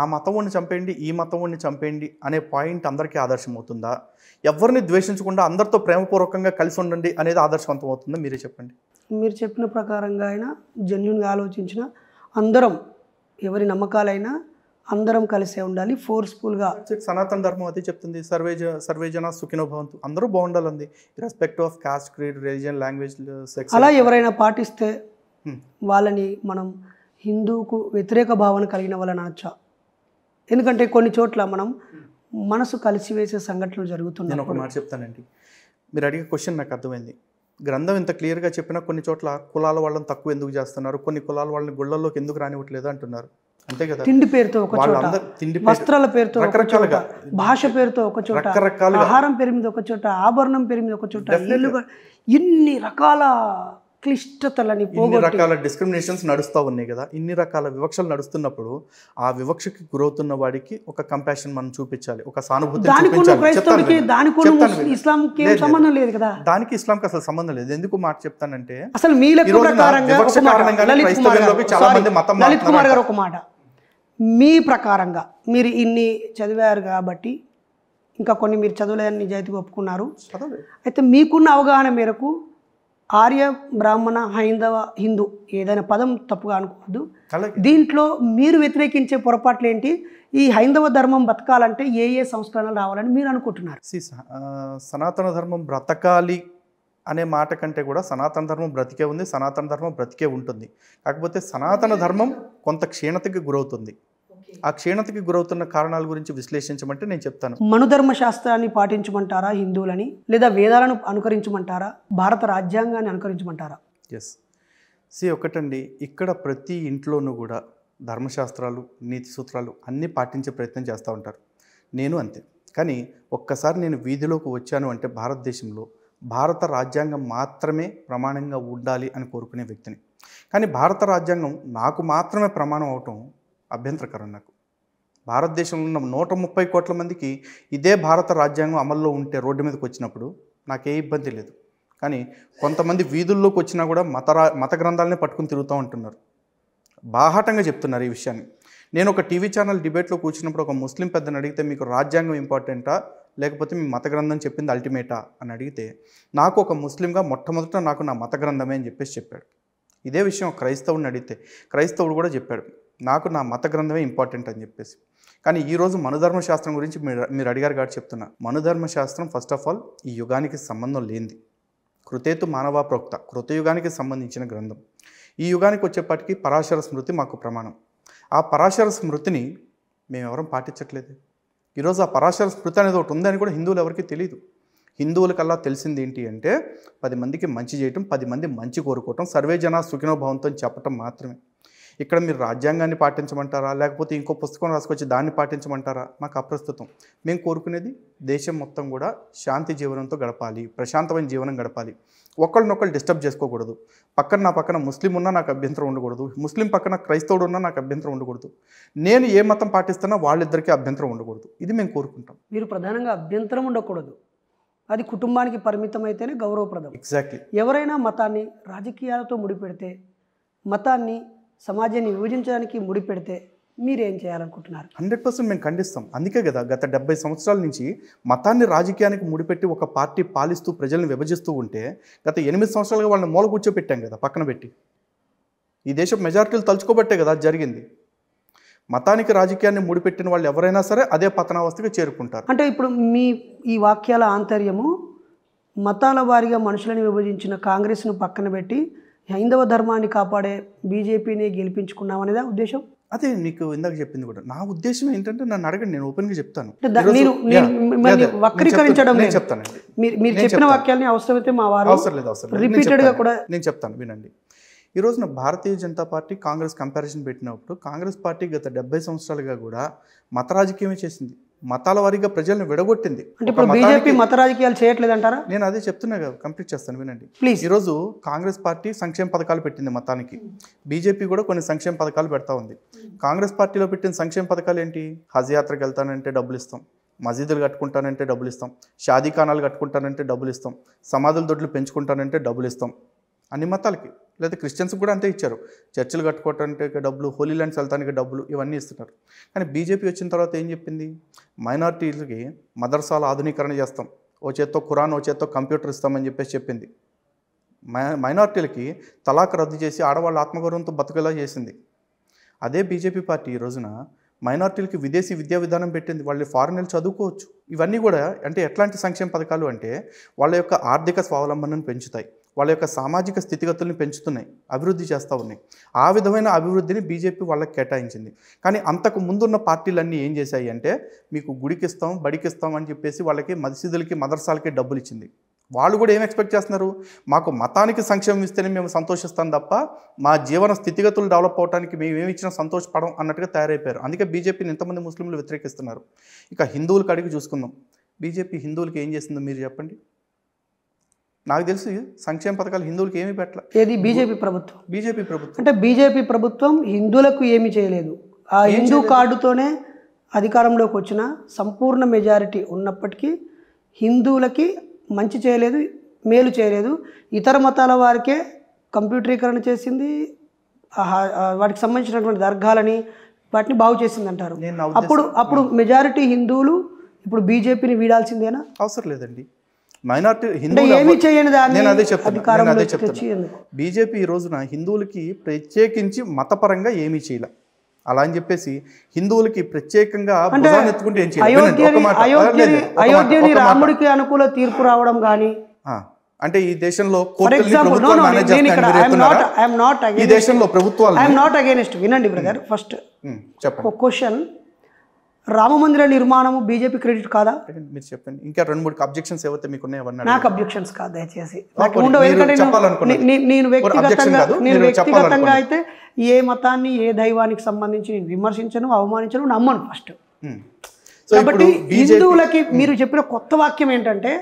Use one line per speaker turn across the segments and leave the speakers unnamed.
ఆ మతం వాడిని చంపేయండి ఈ మతం వాడిని చంపేయండి అనే పాయింట్ అందరికీ ఆదర్శం అవుతుందా ఎవరిని ద్వేషించకుండా అందరితో ప్రేమపూర్వకంగా కలిసి ఉండండి అనేది ఆదర్శవంతం అవుతుందా మీరే చెప్పండి
మీరు చెప్పిన ప్రకారంగా ఆయన జన్యున్గా ఆలోచించిన అందరం ఎవరి నమ్మకాలైనా అందరం
కలిసే ఉండాలి ఫోర్స్ఫుల్గా సనాతన ధర్మం అది చెప్తుంది సర్వే సర్వేజన సుఖినో భవంతు అందరూ బాగుండాలండి respect of caste creed religion language sex అలా ఎవరైనా
పాటిస్తే వాళ్ళని మనం హిందూకు వ్యతిరేక భావన కలిగిన వాళ్ళని అనొచ్చా ఎందుకంటే కొన్ని చోట్ల మనం మనసు కలిసివేసే సంఘటనలు జరుగుతున్నాయి నేను ఒక మాట
చెప్తానండి మీరు అడిగే క్వశ్చన్ నాకు అర్థమైంది గ్రంథం ఇంత క్లియర్గా చెప్పినా కొన్ని చోట్ల కులాల వాళ్ళని తక్కువ ఎందుకు చేస్తున్నారు కొన్ని కులాల వాళ్ళని గుళ్ళల్లోకి ఎందుకు రానివ్వట్లేదు అంటున్నారు అంతే కదా తిండి పేరుతో ఒక చోట తిండి వస్త్రాల పేరుతో రకరకాలుగా
భాష పేరుతో ఒక చోట ఆహారం పేరు మీద ఒక చోట ఆభరణం పేరు మీద ఒక చోట ఇన్ని రకాల క్లిష్టతలని ఇన్ని రకాల
డిస్క్రిమినేషన్స్ నడుస్తూ ఉన్నాయి కదా ఇన్ని రకాల వివక్షలు నడుస్తున్నప్పుడు ఆ వివక్షకి గురవుతున్న వాడికి ఒక కంపాషన్ మనం చూపించాలి ఒక సానుభూతి దానికి
ఇస్లాం సంబంధం లేదు కదా
దానికి ఇస్లాంకి అసలు సంబంధం లేదు ఎందుకు మాట చెప్తానంటే అసలు చాలా కుమార్ గారు
ఒక మాట మీ ప్రకారంగా మీరు ఇన్ని చదివారు కాబట్టి ఇంకా కొన్ని మీరు చదవలేదని నిజాయితీగా ఒప్పుకున్నారు అయితే మీకున్న అవగాహన మేరకు ఆర్య బ్రాహ్మణ హైందవ హిందూ ఏదైనా పదం తప్పుగా అనుకోవద్దు దీంట్లో మీరు వ్యతిరేకించే పొరపాట్లు ఏంటి
ఈ హైందవ ధర్మం బతకాలంటే ఏ ఏ సంస్కరణలు రావాలని మీరు అనుకుంటున్నారు సనాతన ధర్మం బ్రతకాలి అనే మాట కంటే కూడా సనాతన ధర్మం బ్రతికే ఉంది సనాతన ధర్మం బ్రతికే ఉంటుంది కాకపోతే సనాతన ధర్మం కొంత క్షీణతకి గురవుతుంది ఆ క్షీణతకి గురవుతున్న కారణాల గురించి విశ్లేషించమంటే నేను చెప్తాను
మనుధర్మ శాస్త్రాన్ని పాటించమంటారా హిందువులని లేదా వేదాలను అనుకరించమంటారా భారత రాజ్యాంగాన్ని అనుకరించమంటారా
ఎస్ సి ఒకటండి ఇక్కడ ప్రతి ఇంట్లోనూ కూడా ధర్మశాస్త్రాలు నీతి సూత్రాలు అన్నీ పాటించే ప్రయత్నం చేస్తూ ఉంటారు నేను అంతే కానీ ఒక్కసారి నేను వీధిలోకి వచ్చాను అంటే భారతదేశంలో భారత రాజ్యాంగం మాత్రమే ప్రమాణంగా ఉండాలి అని కోరుకునే వ్యక్తిని కానీ భారత రాజ్యాంగం నాకు మాత్రమే ప్రమాణం అవటం అభ్యంతరకరం నాకు భారతదేశంలో ఉన్న నూట ముప్పై కోట్ల మందికి ఇదే భారత రాజ్యాంగం అమల్లో ఉంటే రోడ్డు మీదకి వచ్చినప్పుడు నాకే ఇబ్బంది లేదు కానీ కొంతమంది వీధుల్లోకి వచ్చినా కూడా మత మత గ్రంథాలనే పట్టుకుని తిరుగుతూ ఉంటున్నారు బాహాటంగా చెప్తున్నారు ఈ విషయాన్ని నేను ఒక టీవీ ఛానల్ డిబేట్లో కూర్చున్నప్పుడు ఒక ముస్లిం పెద్దని అడిగితే మీకు రాజ్యాంగం ఇంపార్టెంటా లేకపోతే మీ మత గ్రంథం చెప్పింది అల్టిమేటా అని అడిగితే నాకు ఒక ముస్లింగా మొట్టమొదట నాకు నా మత గ్రంథమే అని చెప్పేసి చెప్పాడు ఇదే విషయం క్రైస్తవుని అడిగితే క్రైస్తవుడు కూడా చెప్పాడు నాకు నా మత గ్రంథమే ఇంపార్టెంట్ అని చెప్పేసి కానీ ఈరోజు మనుధర్మ శాస్త్రం గురించి మీరు మీరు అడిగారు కాబట్టి చెప్తున్నా శాస్త్రం ఫస్ట్ ఆఫ్ ఆల్ ఈ యుగానికి సంబంధం లేనిది కృతేతు మానవ ప్రోక్త కృతయుగానికి సంబంధించిన గ్రంథం ఈ యుగానికి వచ్చేపాటికి పరాశర స్మృతి మాకు ప్రమాణం ఆ పరాశర స్మృతిని మేమెవరం పాటించట్లేదు ఈరోజు ఆ పరాశర స్మృతి అనేది ఒకటి ఉందని కూడా హిందువులు ఎవరికి తెలియదు హిందువులకల్లా తెలిసింది ఏంటి అంటే పది మందికి మంచి చేయటం పది మంది మంచి కోరుకోవటం సర్వే జన సుఖినోభావంతో చెప్పటం మాత్రమే ఇక్కడ మీరు రాజ్యాంగాన్ని పాటించమంటారా లేకపోతే ఇంకో పుస్తకం రాసుకొచ్చి దాన్ని పాటించమంటారా మాకు అప్రస్తుతం మేము కోరుకునేది దేశం మొత్తం కూడా శాంతి జీవనంతో గడపాలి ప్రశాంతమైన జీవనం గడపాలి ఒకళ్ళనొకళ్ళు డిస్టర్బ్ చేసుకోకూడదు పక్కన నా పక్కన ముస్లిం ఉన్నా నాకు అభ్యంతరం ఉండకూడదు ముస్లిం పక్కన క్రైస్తవుడు ఉన్నా నాకు అభ్యంతరం ఉండకూడదు నేను ఏ మతం పాటిస్తున్నా వాళ్ళిద్దరికీ అభ్యంతరం ఉండకూడదు ఇది మేము కోరుకుంటాం
మీరు ప్రధానంగా అభ్యంతరం ఉండకూడదు అది కుటుంబానికి పరిమితం అయితేనే గౌరవప్రదం ఎగ్జాక్ట్లీ ఎవరైనా మతాన్ని రాజకీయాలతో ముడిపెడితే మతాన్ని సమాజాన్ని విభజించడానికి ముడిపెడితే మీరేం చేయాలనుకుంటున్నారు
హండ్రెడ్ పర్సెంట్ మేము ఖండిస్తాం అందుకే కదా గత డెబ్బై సంవత్సరాల నుంచి మతాన్ని రాజకీయానికి ముడిపెట్టి ఒక పార్టీ పాలిస్తూ ప్రజలను విభజిస్తూ ఉంటే గత ఎనిమిది సంవత్సరాలుగా వాళ్ళని మూల కూర్చోపెట్టాం కదా పక్కన పెట్టి ఈ దేశం మెజార్టీలు తలుచుకోబట్టే కదా జరిగింది మతానికి రాజకీయాన్ని ముడిపెట్టిన వాళ్ళు ఎవరైనా సరే అదే పతనావస్థకి చేరుకుంటారు
అంటే ఇప్పుడు మీ ఈ వాక్యాల ఆంతర్యము మతాల వారిగా మనుషులను విభజించిన కాంగ్రెస్ను పక్కన పెట్టి హైందవ ధర్మాన్ని కాపాడే బీజేపీని గెలిపించుకున్నాం అనేది ఉద్దేశం
అదే నీకు ఇందాక చెప్పింది కూడా నా ఉద్దేశం ఏంటంటే నన్ను అడగండి నేను ఓపెన్ గా చెప్తాను నేను వక్రీకరించడం చెప్తాను
మీరు చెప్పిన వాక్యాలని అవసరమైతే మా వారు అవసరం లేదు అవసరం రిపీటెడ్ గా కూడా
నేను చెప్తాను వినండి ఈ రోజున భారతీయ జనతా పార్టీ కాంగ్రెస్ కంపారిజన్ పెట్టినప్పుడు కాంగ్రెస్ పార్టీ గత డెబ్బై సంవత్సరాలుగా కూడా మత రాజకీయమే చేసింది మతాల వారీగా ప్రజలను విడగొట్టింది అంటే ఇప్పుడు బీజేపీ మత రాజకీయాలు చేయట్లేదు అంటారా నేను అదే చెప్తున్నా కదా కంప్లీట్ చేస్తాను వినండి ప్లీజ్ ఈరోజు కాంగ్రెస్ పార్టీ సంక్షేమ పథకాలు పెట్టింది మతానికి బీజేపీ కూడా కొన్ని సంక్షేమ పథకాలు పెడతా ఉంది కాంగ్రెస్ పార్టీలో పెట్టిన సంక్షేమ పథకాలు ఏంటి హజ్ యాత్రకు వెళ్తానంటే డబ్బులు ఇస్తాం మసీదులు కట్టుకుంటానంటే డబ్బులు ఇస్తాం షాదీ కట్టుకుంటానంటే డబ్బులు ఇస్తాం సమాధుల దొడ్లు పెంచుకుంటానంటే డబ్బులు ఇస్తాం అన్ని మతాలకి లేదా క్రిస్టియన్స్ కూడా అంతే ఇచ్చారు చర్చిలు కట్టుకోవటానికి డబ్బులు హోలీ ల్యాండ్స్ వెళ్తానికి డబ్బులు ఇవన్నీ ఇస్తున్నారు కానీ బీజేపీ వచ్చిన తర్వాత ఏం చెప్పింది మైనార్టీలకి మదర్సాల ఆధునీకరణ చేస్తాం ఓ చేత్తో ఖురాన్ ఓ చేత్తో కంప్యూటర్ ఇస్తామని చెప్పేసి చెప్పింది మై మైనార్టీలకి తలాక్ రద్దు చేసి ఆడవాళ్ళ ఆత్మగౌరవంతో బతకేలా చేసింది అదే బీజేపీ పార్టీ ఈ రోజున మైనార్టీలకి విదేశీ విద్యా విధానం పెట్టింది వాళ్ళు ఫారెన్ చదువుకోవచ్చు ఇవన్నీ కూడా అంటే ఎట్లాంటి సంక్షేమ పథకాలు అంటే వాళ్ళ యొక్క ఆర్థిక స్వావలంబనను పెంచుతాయి వాళ్ళ యొక్క సామాజిక స్థితిగతుల్ని పెంచుతున్నాయి అభివృద్ధి చేస్తూ ఉన్నాయి ఆ విధమైన అభివృద్ధిని బీజేపీ వాళ్ళకి కేటాయించింది కానీ అంతకు ముందున్న పార్టీలన్నీ ఏం చేశాయి అంటే మీకు గుడికిస్తాం బడికిస్తాం అని చెప్పేసి వాళ్ళకి మసీదులకి మదర్సాలకి డబ్బులు ఇచ్చింది వాళ్ళు కూడా ఏం ఎక్స్పెక్ట్ చేస్తున్నారు మాకు మతానికి సంక్షేమం ఇస్తేనే మేము సంతోషిస్తాం తప్ప మా జీవన స్థితిగతులు డెవలప్ అవడానికి మేము ఏమి ఇచ్చినా సంతోషపడం అన్నట్టుగా తయారైపోయారు అందుకే బీజేపీని ఎంతమంది ముస్లింలు వ్యతిరేకిస్తున్నారు ఇక హిందువుల అడిగి చూసుకుందాం బీజేపీ హిందువులకి ఏం చేసిందో మీరు చెప్పండి నాకు తెలుసు సంక్షేమ పథకాలు హిందువులకు ఏమి పెట్టలేదు ఏది బీజేపీ ప్రభుత్వం బీజేపీ ప్రభుత్వం
అంటే బీజేపీ ప్రభుత్వం హిందువులకు ఏమి చేయలేదు
ఆ హిందూ కార్డుతోనే
అధికారంలోకి వచ్చిన సంపూర్ణ మెజారిటీ ఉన్నప్పటికీ హిందువులకి మంచి చేయలేదు మేలు చేయలేదు ఇతర మతాల వారికే కంప్యూటరీకరణ చేసింది వాటికి సంబంధించినటువంటి దర్గాలని వాటిని బాగు చేసింది అంటారు అప్పుడు అప్పుడు మెజారిటీ హిందువులు ఇప్పుడు బీజేపీని వీడాల్సిందేనా అవసరం లేదండి
మైనార్టీ నేను అదే చెప్తాను నేను అదే చెప్తాను బీజేపీ ఈ రోజున హిందువులకి ప్రత్యేకించి మతపరంగా ఏమీ చేయలే అలా అని చెప్పేసి హిందువులకి ప్రత్యేకంగా ఎత్తుకుంటే ఏం అయోధ్యని రాముడికి అనుకూల తీర్పు
రావడం కానీ
అంటే ఈ దేశంలో
ఈ దేశంలో ప్రభుత్వాలు ఐఎమ్ నాట్ అగేనిస్ట్ వినండి బ్రదర్ ఫస్ట్ క్వశ్చన్ రామమందిర నిర్మాణము బీజేపీ క్రెడిట్ కాదా
మీరు చెప్పండి ఇంకా రెండు మూడు అబ్జెక్షన్స్ ఏవైతే మీకు ఉన్నాయో నాకు అబ్జెక్షన్స్ కాదు దయచేసి నేను వ్యక్తిగతంగా నేను వ్యక్తిగతంగా అయితే
ఏ మతాన్ని ఏ దైవానికి సంబంధించి నేను విమర్శించను అవమానించను నమ్మను ఫస్ట్ కాబట్టి హిందువులకి మీరు చెప్పిన కొత్త వాక్యం ఏంటంటే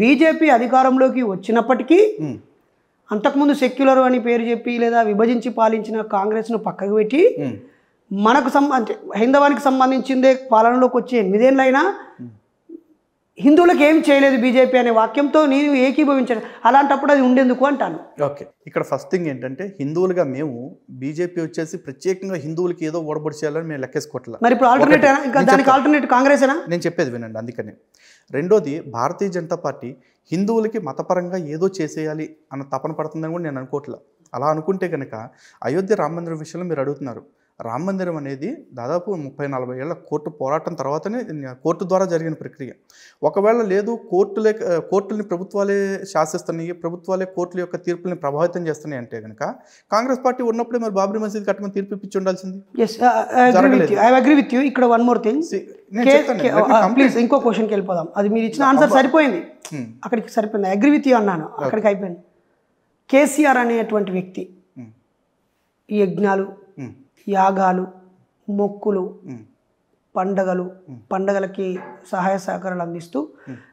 బీజేపీ అధికారంలోకి వచ్చినప్పటికీ అంతకుముందు సెక్యులర్ అని పేరు చెప్పి లేదా విభజించి పాలించిన కాంగ్రెస్ను పక్కకు పెట్టి మనకు సంబంధించి హైందవానికి సంబంధించిందే పాలనలోకి వచ్చి ఎనిమిదేళ్ళైనా హిందువులకు ఏం చేయలేదు బీజేపీ అనే వాక్యంతో నేను ఏకీభవించాను అలాంటప్పుడు అది ఉండేందుకు అంటాను
ఓకే ఇక్కడ ఫస్ట్ థింగ్ ఏంటంటే హిందువులుగా మేము బీజేపీ వచ్చేసి ప్రత్యేకంగా హిందువులకి ఏదో ఓడబడి చేయాలని మేము లెక్కేసుకోవట్లేదు మరి ఇప్పుడు ఆల్టర్నేట్ ఇంకా దానికి ఆల్టర్నేట్ కాంగ్రెసేనా నేను చెప్పేది వినండి అందుకనే రెండోది భారతీయ జనతా పార్టీ హిందువులకి మతపరంగా ఏదో చేసేయాలి అన్న తపన పడుతుందని కూడా నేను అనుకోవట్లేదు అలా అనుకుంటే కనుక అయోధ్య రామ మందిరం విషయంలో మీరు అడుగుతున్నారు రామ మందిరం అనేది దాదాపు ముప్పై నలభై ఏళ్ళ కోర్టు పోరాటం తర్వాతనే కోర్టు ద్వారా జరిగిన ప్రక్రియ ఒకవేళ లేదు కోర్టులే కోర్టుల్ని ప్రభుత్వాలే శాసిస్తున్నాయి ప్రభుత్వాలే కోర్టుల యొక్క తీర్పుల్ని ప్రభావితం చేస్తున్నాయి అంటే కనుక కాంగ్రెస్ పార్టీ ఉన్నప్పుడే మరి బాబ్రీ మసీద్ కట్టమని తీర్పు ఇప్పించి ఉండాల్సింది ఇక్కడ
వన్ మోర్ థింగ్ ప్లీజ్ ఇంకో క్వశ్చన్కి వెళ్ళిపోదాం అది మీరు ఇచ్చిన ఆన్సర్ సరిపోయింది hmm. అక్కడికి సరిపోయింది అగ్రి విత్ యూ అన్నాను అక్కడికి అయిపోయింది కేసీఆర్ అనేటువంటి వ్యక్తి hmm. ఈ యజ్ఞాలు యాగాలు మొక్కులు పండగలు పండగలకి సహాయ సహకారాలు అందిస్తూ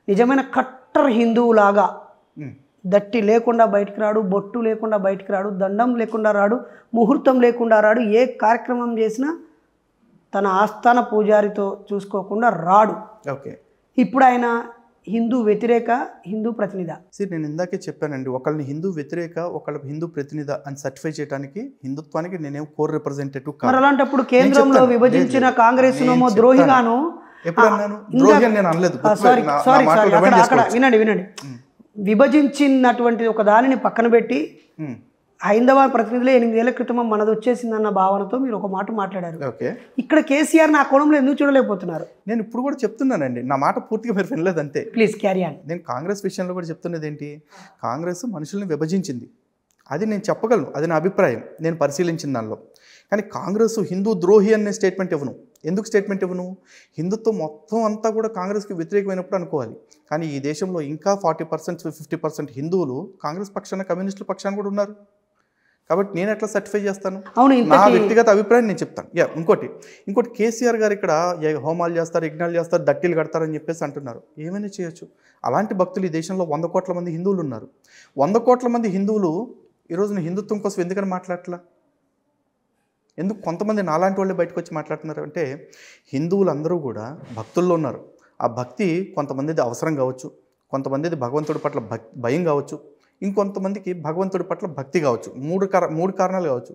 నిజమైన కట్టర్ హిందువులాగా దట్టి లేకుండా బయటికి రాడు బొట్టు లేకుండా బయటికి రాడు దండం లేకుండా రాడు ముహూర్తం లేకుండా రాడు ఏ కార్యక్రమం చేసినా తన ఆస్థాన పూజారితో చూసుకోకుండా రాడు ఓకే ఇప్పుడు ఆయన హిందూ వ్యతిరేక హిందూ ప్రతినిధ
సార్ నేను ఇందాకే చెప్పానండి ఒకళ్ళని హిందూ వ్యతిరేక ఒకళ్ళ హిందూ ప్రతినిధ అని సర్టిఫై చేయడానికి హిందుత్వానికి నేనేం కోర్ రిప్రజెంటేటివ్ మరి అలాంటప్పుడు కేంద్రంలో విభజించిన కాంగ్రెస్ ద్రోహిగాను
వినండి వినండి విభజించినటువంటి ఒక దానిని పక్కన పెట్టి హైందవ ప్రతినిధులే ఎనిమిది ఏళ్ల క్రితం మనది వచ్చేసిందన్న భావనతో మీరు ఒక మాట మాట్లాడారు ఓకే ఇక్కడ కేసీఆర్ నా కోణంలో
ఎందుకు చూడలేకపోతున్నారు నేను ఇప్పుడు కూడా చెప్తున్నానండి నా మాట పూర్తిగా మీరు వినలేదు అంతే ప్లీజ్ క్యారీ ఆన్ నేను కాంగ్రెస్ విషయంలో కూడా చెప్తున్నది ఏంటి కాంగ్రెస్ మనుషుల్ని విభజించింది అది నేను చెప్పగలను అది నా అభిప్రాయం నేను పరిశీలించిన దానిలో కానీ కాంగ్రెస్ హిందూ ద్రోహి అనే స్టేట్మెంట్ ఇవ్వను ఎందుకు స్టేట్మెంట్ ఇవ్వను హిందుత్వం మొత్తం అంతా కూడా కాంగ్రెస్కి వ్యతిరేకమైనప్పుడు అనుకోవాలి కానీ ఈ దేశంలో ఇంకా ఫార్టీ పర్సెంట్ ఫిఫ్టీ పర్సెంట్ హిందువులు కాంగ్రెస్ పక్షాన కమ్యూనిస్టుల పక్షాన కూడా ఉన్నారు కాబట్టి నేను ఎట్లా సర్టిఫై చేస్తాను అవును నా వ్యక్తిగత అభిప్రాయం నేను చెప్తాను యా ఇంకోటి ఇంకోటి కేసీఆర్ గారు ఇక్కడ హోమాలు చేస్తారు యజ్ఞాలు చేస్తారు దట్టీలు కడతారని చెప్పేసి అంటున్నారు ఏమైనా చేయొచ్చు అలాంటి భక్తులు ఈ దేశంలో వంద కోట్ల మంది హిందువులు ఉన్నారు వంద కోట్ల మంది హిందువులు ఈరోజున హిందుత్వం కోసం ఎందుకని మాట్లాడట్లా ఎందుకు కొంతమంది నాలాంటి వాళ్ళే బయటకు వచ్చి మాట్లాడుతున్నారు అంటే హిందువులు అందరూ కూడా భక్తుల్లో ఉన్నారు ఆ భక్తి కొంతమందిది అవసరం కావచ్చు కొంతమందిది భగవంతుడి పట్ల భయం కావచ్చు ఇంకొంతమందికి భగవంతుడి పట్ల భక్తి కావచ్చు మూడు కార మూడు కారణాలు కావచ్చు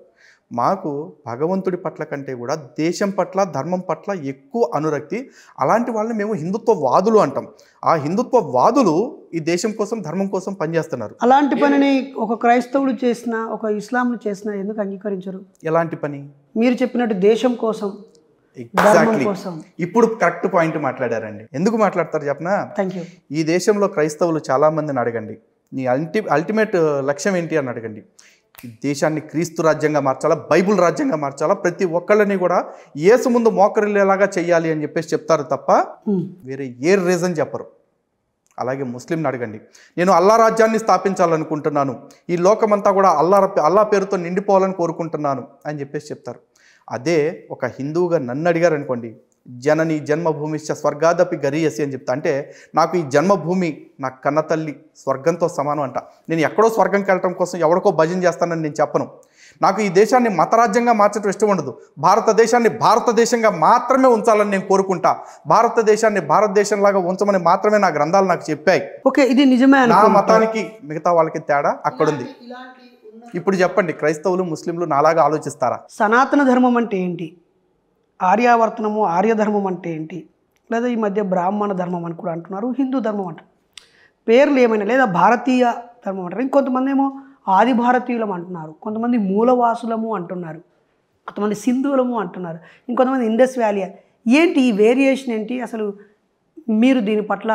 మాకు భగవంతుడి పట్ల కంటే కూడా దేశం పట్ల ధర్మం పట్ల ఎక్కువ అనురక్తి అలాంటి వాళ్ళని మేము హిందుత్వ వాదులు అంటాం ఆ హిందుత్వ వాదులు ఈ దేశం కోసం ధర్మం కోసం పనిచేస్తున్నారు అలాంటి పనిని
ఒక క్రైస్తవుడు చేసిన ఒక ఇస్లాంలు చేసిన ఎందుకు అంగీకరించరు ఎలాంటి పని మీరు చెప్పినట్టు దేశం కోసం
ఎగ్జాక్ట్లీ ఇప్పుడు కరెక్ట్ పాయింట్ మాట్లాడారండి ఎందుకు మాట్లాడతారు చెప్పనా ఈ దేశంలో క్రైస్తవులు చాలా మందిని అడగండి నీ అల్టి అల్టిమేట్ uh, లక్ష్యం ఏంటి అని అడగండి దేశాన్ని క్రీస్తు రాజ్యంగా మార్చాలా బైబుల్ రాజ్యంగా మార్చాలా ప్రతి ఒక్కళ్ళని కూడా ఏసు ముందు మోకరిల్లేలాగా చేయాలి అని చెప్పేసి చెప్తారు తప్ప వేరే ఏ రీజన్ చెప్పరు అలాగే ముస్లింని అడగండి నేను అల్లా రాజ్యాన్ని స్థాపించాలనుకుంటున్నాను ఈ లోకమంతా కూడా అల్లా అల్లా పేరుతో నిండిపోవాలని కోరుకుంటున్నాను అని చెప్పేసి చెప్తారు అదే ఒక హిందువుగా నన్ను అడిగారనుకోండి జనని జన్మభూమిశ్చ స్వర్గాదపి గరీయసి అని చెప్తా అంటే నాకు ఈ జన్మభూమి నా కన్నతల్లి స్వర్గంతో సమానం అంట నేను ఎక్కడో స్వర్గంకి వెళ్ళటం కోసం ఎవరికో భజన చేస్తానని నేను చెప్పను నాకు ఈ దేశాన్ని మతరాజ్యంగా మార్చడం ఇష్టం ఉండదు భారతదేశాన్ని భారతదేశంగా మాత్రమే ఉంచాలని నేను కోరుకుంటా భారతదేశాన్ని భారతదేశంలాగా ఉంచమని మాత్రమే నా గ్రంథాలు నాకు చెప్పాయి
ఓకే ఇది నిజమే నా మతానికి
మిగతా వాళ్ళకి తేడా అక్కడుంది ఇప్పుడు చెప్పండి క్రైస్తవులు ముస్లింలు నాలాగా ఆలోచిస్తారా
సనాతన ధర్మం అంటే ఏంటి ఆర్యావర్తనము ఆర్యధర్మం అంటే ఏంటి లేదా ఈ మధ్య బ్రాహ్మణ ధర్మం అని కూడా అంటున్నారు హిందూ ధర్మం అంటారు పేర్లు ఏమైనా లేదా భారతీయ ధర్మం అంటారు ఇంకొంతమంది ఏమో ఆది భారతీయులం అంటున్నారు కొంతమంది మూలవాసులము అంటున్నారు కొంతమంది సింధువులము అంటున్నారు ఇంకొంతమంది ఇండస్ వ్యాలీ ఏంటి ఈ వేరియేషన్ ఏంటి అసలు మీరు దీని పట్ల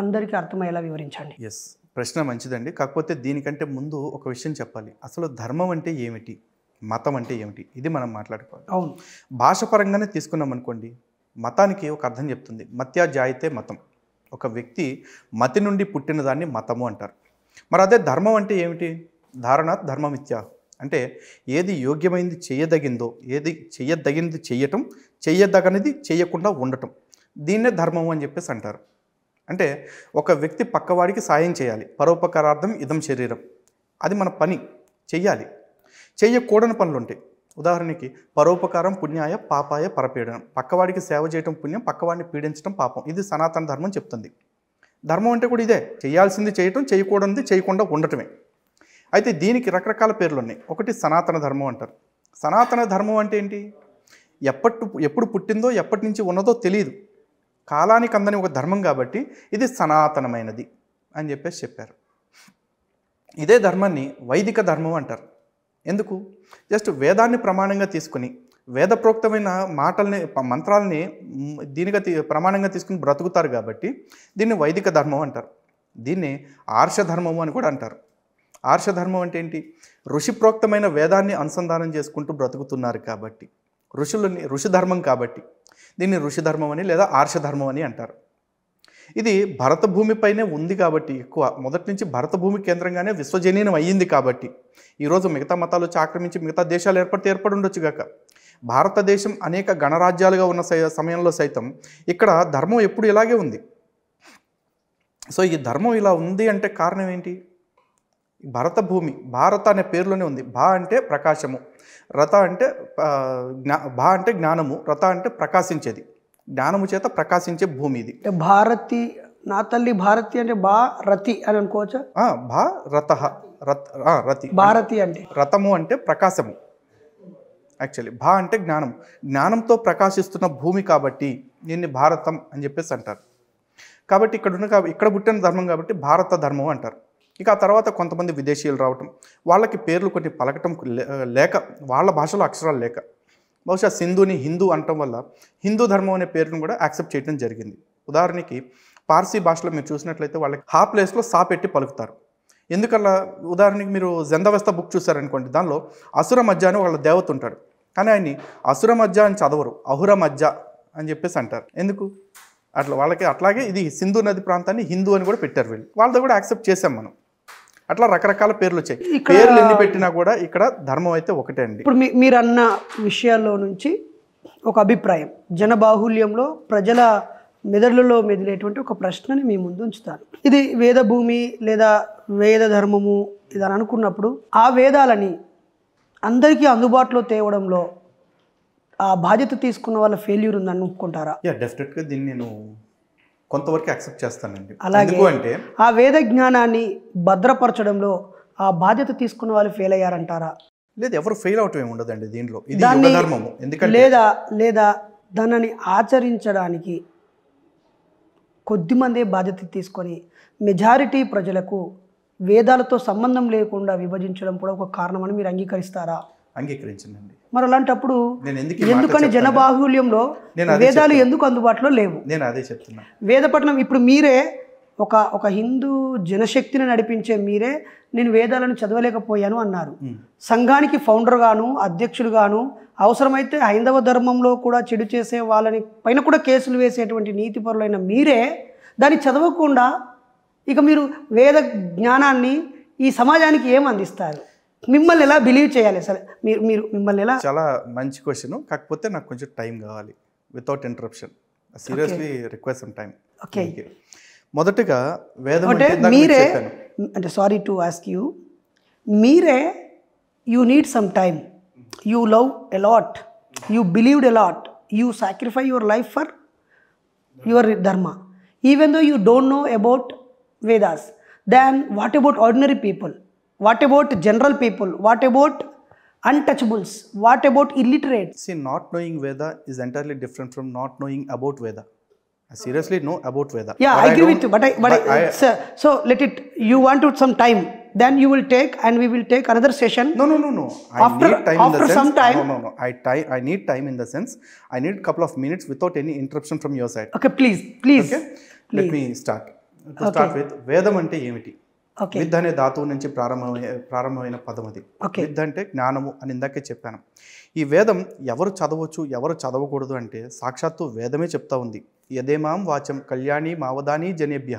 అందరికీ అర్థమయ్యేలా వివరించండి
ఎస్ ప్రశ్న మంచిదండి కాకపోతే దీనికంటే ముందు ఒక విషయం చెప్పాలి అసలు ధర్మం అంటే ఏమిటి మతం అంటే ఏమిటి ఇది మనం మాట్లాడుకోవాలి అవును భాషపరంగానే తీసుకున్నాం అనుకోండి మతానికి ఒక అర్థం చెప్తుంది మత్యా జాయితే మతం ఒక వ్యక్తి మతి నుండి పుట్టిన దాన్ని మతము అంటారు మరి అదే ధర్మం అంటే ఏమిటి ధారణాత్ ధర్మమిత్య అంటే ఏది యోగ్యమైనది చేయదగిందో ఏది చేయదగినది చేయటం చేయదగనిది చేయకుండా ఉండటం దీన్నే ధర్మం అని చెప్పేసి అంటారు అంటే ఒక వ్యక్తి పక్కవాడికి సాయం చేయాలి పరోపకారార్థం ఇదం శరీరం అది మన పని చెయ్యాలి చేయకూడని పనులు ఉంటాయి ఉదాహరణకి పరోపకారం పుణ్యాయ పాపాయ పరపీడనం పక్కవాడికి సేవ చేయడం పుణ్యం పక్కవాడిని పీడించడం పాపం ఇది సనాతన ధర్మం చెప్తుంది ధర్మం అంటే కూడా ఇదే చేయాల్సింది చేయటం చేయకూడనిది చేయకుండా ఉండటమే అయితే దీనికి రకరకాల పేర్లు ఉన్నాయి ఒకటి సనాతన ధర్మం అంటారు సనాతన ధర్మం అంటే ఏంటి ఎప్పటి ఎప్పుడు పుట్టిందో ఎప్పటి నుంచి ఉన్నదో తెలియదు కాలానికి అందని ఒక ధర్మం కాబట్టి ఇది సనాతనమైనది అని చెప్పేసి చెప్పారు ఇదే ధర్మాన్ని వైదిక ధర్మం అంటారు ఎందుకు జస్ట్ వేదాన్ని ప్రమాణంగా తీసుకుని వేదప్రోక్తమైన మాటల్ని మంత్రాలని దీనిగా ప్రమాణంగా తీసుకుని బ్రతుకుతారు కాబట్టి దీన్ని వైదిక ధర్మం అంటారు దీన్ని ఆర్షధర్మము అని కూడా అంటారు ఆర్షధర్మం అంటే ఏంటి ఋషిప్రోక్తమైన వేదాన్ని అనుసంధానం చేసుకుంటూ బ్రతుకుతున్నారు కాబట్టి ఋషులని ఋషిధర్మం కాబట్టి దీన్ని ఋషిధర్మం అని లేదా ఆర్షధర్మం అని అంటారు ఇది భరత భూమిపైనే ఉంది కాబట్టి ఎక్కువ మొదటి నుంచి భరత భూమి కేంద్రంగానే విశ్వజనీయం అయ్యింది కాబట్టి ఈరోజు మిగతా మతాలు వచ్చి ఆక్రమించి మిగతా దేశాలు ఏర్పడితే ఏర్పడి ఉండొచ్చు కాక భారతదేశం అనేక గణరాజ్యాలుగా ఉన్న సమయంలో సైతం ఇక్కడ ధర్మం ఎప్పుడు ఇలాగే ఉంది సో ఈ ధర్మం ఇలా ఉంది అంటే కారణం ఏంటి భరత భూమి భారత అనే పేరులోనే ఉంది భా అంటే ప్రకాశము రథ అంటే జ్ఞా భా అంటే జ్ఞానము రథ అంటే ప్రకాశించేది జ్ఞానము చేత ప్రకాశించే భూమి ఇది భారతి నా తల్లి భారతి అంటే బా రతి అని అనుకోవచ్చు బా రత రతి భారతి అంటే రథము అంటే ప్రకాశము యాక్చువల్లీ భా అంటే జ్ఞానం జ్ఞానంతో ప్రకాశిస్తున్న భూమి కాబట్టి దీన్ని భారతం అని చెప్పేసి అంటారు కాబట్టి ఇక్కడ ఉన్న ఇక్కడ పుట్టిన ధర్మం కాబట్టి భారత ధర్మం అంటారు ఇక ఆ తర్వాత కొంతమంది విదేశీయులు రావటం వాళ్ళకి పేర్లు కొన్ని పలకటం లేక వాళ్ళ భాషలో అక్షరాలు లేక బహుశా సింధుని హిందూ అనటం వల్ల హిందూ ధర్మం అనే పేరును కూడా యాక్సెప్ట్ చేయడం జరిగింది ఉదాహరణకి పార్సీ భాషలో మీరు చూసినట్లయితే వాళ్ళకి హా ప్లేస్లో సా పెట్టి పలుకుతారు ఎందుకలా ఉదాహరణకి మీరు జందవస్థ బుక్ చూసారనుకోండి దానిలో అసుర మధ్య అని వాళ్ళ దేవత ఉంటాడు కానీ ఆయన్ని అసుర మధ్య అని చదవరు అహుర మధ్య అని చెప్పేసి అంటారు ఎందుకు అట్లా వాళ్ళకి అట్లాగే ఇది సింధు నది ప్రాంతాన్ని హిందూ అని కూడా పెట్టారు వీళ్ళు వాళ్ళతో కూడా యాక్సెప్ట్ చేసాం మనం అట్లా రకరకాల పేర్లు వచ్చాయి పేర్లు ఎన్ని పెట్టినా కూడా ఇక్కడ ధర్మం అయితే ఒకటే అండి ఇప్పుడు
మీరు అన్న విషయాల్లో నుంచి ఒక అభిప్రాయం జనబాహుల్యంలో ప్రజల మెదడులలో మెదిలేటువంటి ఒక ప్రశ్నని మీ ముందు ఉంచుతాను ఇది వేద భూమి లేదా వేద ధర్మము ఇది అని అనుకున్నప్పుడు ఆ వేదాలని అందరికీ అందుబాటులో తేవడంలో ఆ బాధ్యత తీసుకున్న వాళ్ళ ఫెయిల్యూర్ ఉందని అనుకుంటారా
డెఫినెట్గా దీన్ని నేను కొంతవరకు యాక్సెప్ట్ చేస్తానండి అలాగే అంటే
ఆ వేద జ్ఞానాన్ని భద్రపరచడంలో ఆ బాధ్యత తీసుకున్న వాళ్ళు ఫెయిల్ అయ్యారంటారా
లేదు ఎవరు ఫెయిల్ అవటం ఏమి ఉండదండి దీంట్లో ఇది ధర్మము ఎందుకంటే లేదా
లేదా దానిని ఆచరించడానికి కొద్దిమందే బాధ్యత తీసుకొని మెజారిటీ ప్రజలకు వేదాలతో సంబంధం లేకుండా విభజించడం కూడా ఒక కారణం అని మీరు అంగీకరిస్తారా
అంగీకరించండి
మరి అలాంటప్పుడు ఎందుకని జనబాహుల్యంలో వేదాలు ఎందుకు అందుబాటులో లేవు
నేను అదే చెప్తున్నా
వేదపట్నం ఇప్పుడు మీరే ఒక ఒక హిందూ జనశక్తిని నడిపించే మీరే నేను వేదాలను చదవలేకపోయాను అన్నారు సంఘానికి ఫౌండర్ గాను గాను అవసరమైతే హైందవ ధర్మంలో కూడా చెడు చేసే వాళ్ళని పైన కూడా కేసులు వేసేటువంటి నీతిపరులైన మీరే దాన్ని చదవకుండా ఇక మీరు వేద జ్ఞానాన్ని ఈ సమాజానికి ఏం అందిస్తారు మిమ్మల్ని ఎలా బిలీవ్ చేయాలి సరే మీరు మీరు మిమ్మల్ని ఎలా
చాలా మంచి క్వశ్చన్ కాకపోతే నాకు కొంచెం టైం కావాలి without interruption seriously request some time okay మొదటగా వేదం అంటే మీరే
అంటే సారీ టు ఆస్క్ యూ మీరే you need some time you love a lot you believed a lot you sacrifice your life for your dharma even though you don't know about Vedas then what about ordinary people What about general people? What about
untouchables? What about illiterate? See, not knowing Veda is entirely different from not knowing about Veda. I seriously know about Veda. Yeah, I agree I with you. But I, but, but I, I, so, so let it. You want it some time. Then you will take, and we will take another session. No, no, no, no. I after need time after in the some sense, time. No, no, no. I time. I need time in the sense. I need couple of minutes without any interruption from your side. Okay, please, please. Okay, please. let me start. To okay. start with, Vedam విద్ అనే ధాతువు నుంచి ప్రారంభమయ్యే ప్రారంభమైన పదం అది విద్ అంటే జ్ఞానము అని ఇందాకే చెప్పాను ఈ వేదం ఎవరు చదవచ్చు ఎవరు చదవకూడదు అంటే సాక్షాత్తు వేదమే చెప్తా ఉంది యదేమాం వాచం కళ్యాణి మావదాని జనేభ్య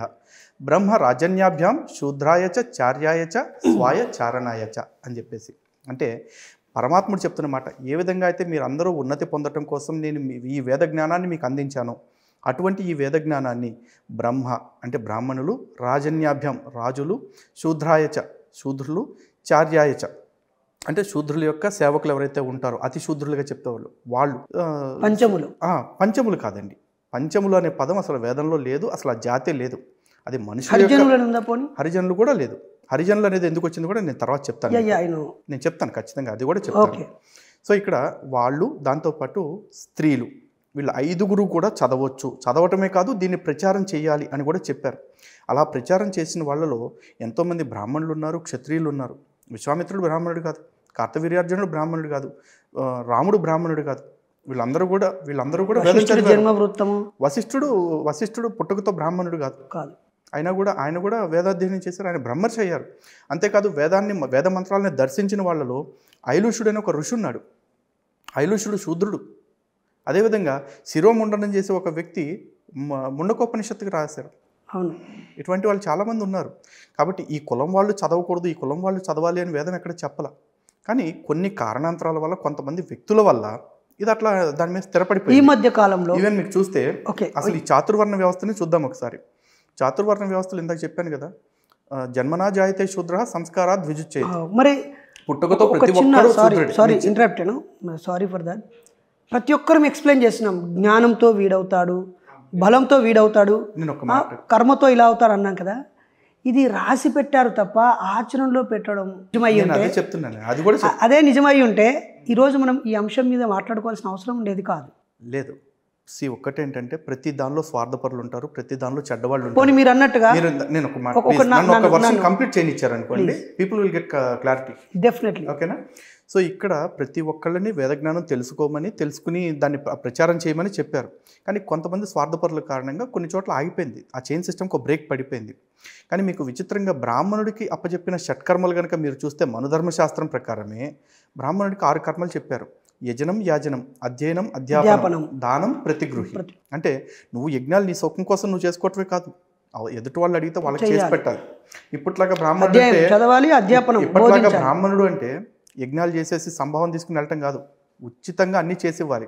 బ్రహ్మ రాజన్యాభ్యాం శూద్రాయచ చార్యాయచ స్వాయ చారణాయచ అని చెప్పేసి అంటే పరమాత్ముడు చెప్తున్నమాట ఏ విధంగా అయితే మీరు అందరూ ఉన్నతి పొందటం కోసం నేను ఈ వేద జ్ఞానాన్ని మీకు అందించాను అటువంటి ఈ వేద జ్ఞానాన్ని బ్రహ్మ అంటే బ్రాహ్మణులు రాజన్యాభ్యం రాజులు శూద్రాయచ శూద్రులు చార్యాయచ అంటే శూద్రుల యొక్క సేవకులు ఎవరైతే ఉంటారో అతి శూద్రులుగా చెప్తేవాళ్ళు వాళ్ళు పంచములు పంచములు కాదండి పంచములు అనే పదం అసలు వేదంలో లేదు అసలు ఆ జాతే లేదు అది మనుషులు హరిజనులు కూడా లేదు హరిజనులు అనేది ఎందుకు వచ్చింది కూడా నేను తర్వాత చెప్తాను నేను చెప్తాను ఖచ్చితంగా అది కూడా చెప్తాను సో ఇక్కడ వాళ్ళు దాంతోపాటు స్త్రీలు వీళ్ళు ఐదుగురు కూడా చదవచ్చు చదవటమే కాదు దీన్ని ప్రచారం చేయాలి అని కూడా చెప్పారు అలా ప్రచారం చేసిన వాళ్ళలో ఎంతోమంది బ్రాహ్మణులు ఉన్నారు క్షత్రియులు ఉన్నారు విశ్వామిత్రుడు బ్రాహ్మణుడు కాదు కార్తవీర్యార్జునుడు బ్రాహ్మణుడు కాదు రాముడు బ్రాహ్మణుడు కాదు వీళ్ళందరూ కూడా వీళ్ళందరూ కూడా జన్మవృత్తము వశిష్ఠుడు వశిష్ఠుడు పుట్టుకతో బ్రాహ్మణుడు కాదు కాదు అయినా కూడా ఆయన కూడా వేదాధ్యయనం చేశారు ఆయన బ్రహ్మర్షి అయ్యారు అంతేకాదు వేదాన్ని వేద మంత్రాలని దర్శించిన వాళ్ళలో ఐలుషుడు అనే ఒక ఋషి ఉన్నాడు ఐలుషుడు శూద్రుడు అదేవిధంగా శిరోముండనం చేసే ఒక వ్యక్తి ముండకోపనిషత్తుకి రాశారు అవును ఇటువంటి వాళ్ళు చాలామంది ఉన్నారు కాబట్టి ఈ కులం వాళ్ళు చదవకూడదు ఈ కులం వాళ్ళు చదవాలి అని వేదం ఎక్కడ చెప్పాల కానీ కొన్ని కారణాంతరాల వల్ల కొంతమంది వ్యక్తుల వల్ల ఇది అట్లా దాని మీద స్థిరపడిపోయి ఈ మధ్య
కాలంలో ఈవెన్ మీకు
చూస్తే ఓకే అసలు ఈ చాతుర్వర్ణ వ్యవస్థని చూద్దాం ఒకసారి చాతుర్వర్ణ వ్యవస్థలు ఇందాక చెప్పాను కదా జన్మనా జాయితే శూద్ర సంస్కార ద్విజుచ్చే మరి పుట్టుకతో sorry sorry
sorry for that ప్రతి ఒక్కరం ఎక్స్ప్లెయిన్ చేస్తున్నాం జ్ఞానంతో వీడవుతాడు బలంతో వీడవుతాడు కర్మతో ఇలా అవుతాడు అన్నాం కదా ఇది రాసి పెట్టారు తప్ప ఆచరణలో పెట్టడం నిజమై ఉంటే
చెప్తున్నాను
అదే నిజమై ఉంటే ఈరోజు మనం ఈ అంశం మీద మాట్లాడుకోవాల్సిన అవసరం ఉండేది కాదు
లేదు సి ఒక్కటి ఏంటంటే ప్రతి దానిలో స్వార్థపరులు ఉంటారు ప్రతి దానిలో చెడ్డవాళ్ళు పోనీ మీరు అన్నట్టుగా నేను ఒక మాట కంప్లీట్ చేయనిచ్చారు అనుకోండి people will get clarity definitely ఓకేనా సో ఇక్కడ ప్రతి ఒక్కళ్ళని వేదజ్ఞానం తెలుసుకోమని తెలుసుకుని దాన్ని ప్రచారం చేయమని చెప్పారు కానీ కొంతమంది స్వార్థపరుల కారణంగా కొన్ని చోట్ల ఆగిపోయింది ఆ చైన్ సిస్టమ్ ఒక బ్రేక్ పడిపోయింది కానీ మీకు విచిత్రంగా బ్రాహ్మణుడికి అప్పచెప్పిన షట్కర్మలు కనుక మీరు చూస్తే మనుధర్మశాస్త్రం ప్రకారమే బ్రాహ్మణుడికి ఆరు కర్మలు చెప్పారు యజనం యాజనం అధ్యయనం అధ్యాపనం దానం ప్రతిగృహి అంటే నువ్వు యజ్ఞాలు నీ సుఖం కోసం నువ్వు చేసుకోవటమే కాదు ఎదుటి వాళ్ళు అడిగితే వాళ్ళకి చేసి పెట్టాలి ఇప్పట్లాగా బ్రాహ్మణుడు అంటే ఇప్పట్లాగా బ్రాహ్మణుడు అంటే యజ్ఞాలు చేసేసి సంభావం తీసుకుని వెళ్ళటం కాదు ఉచితంగా అన్ని చేసేవ్వాలి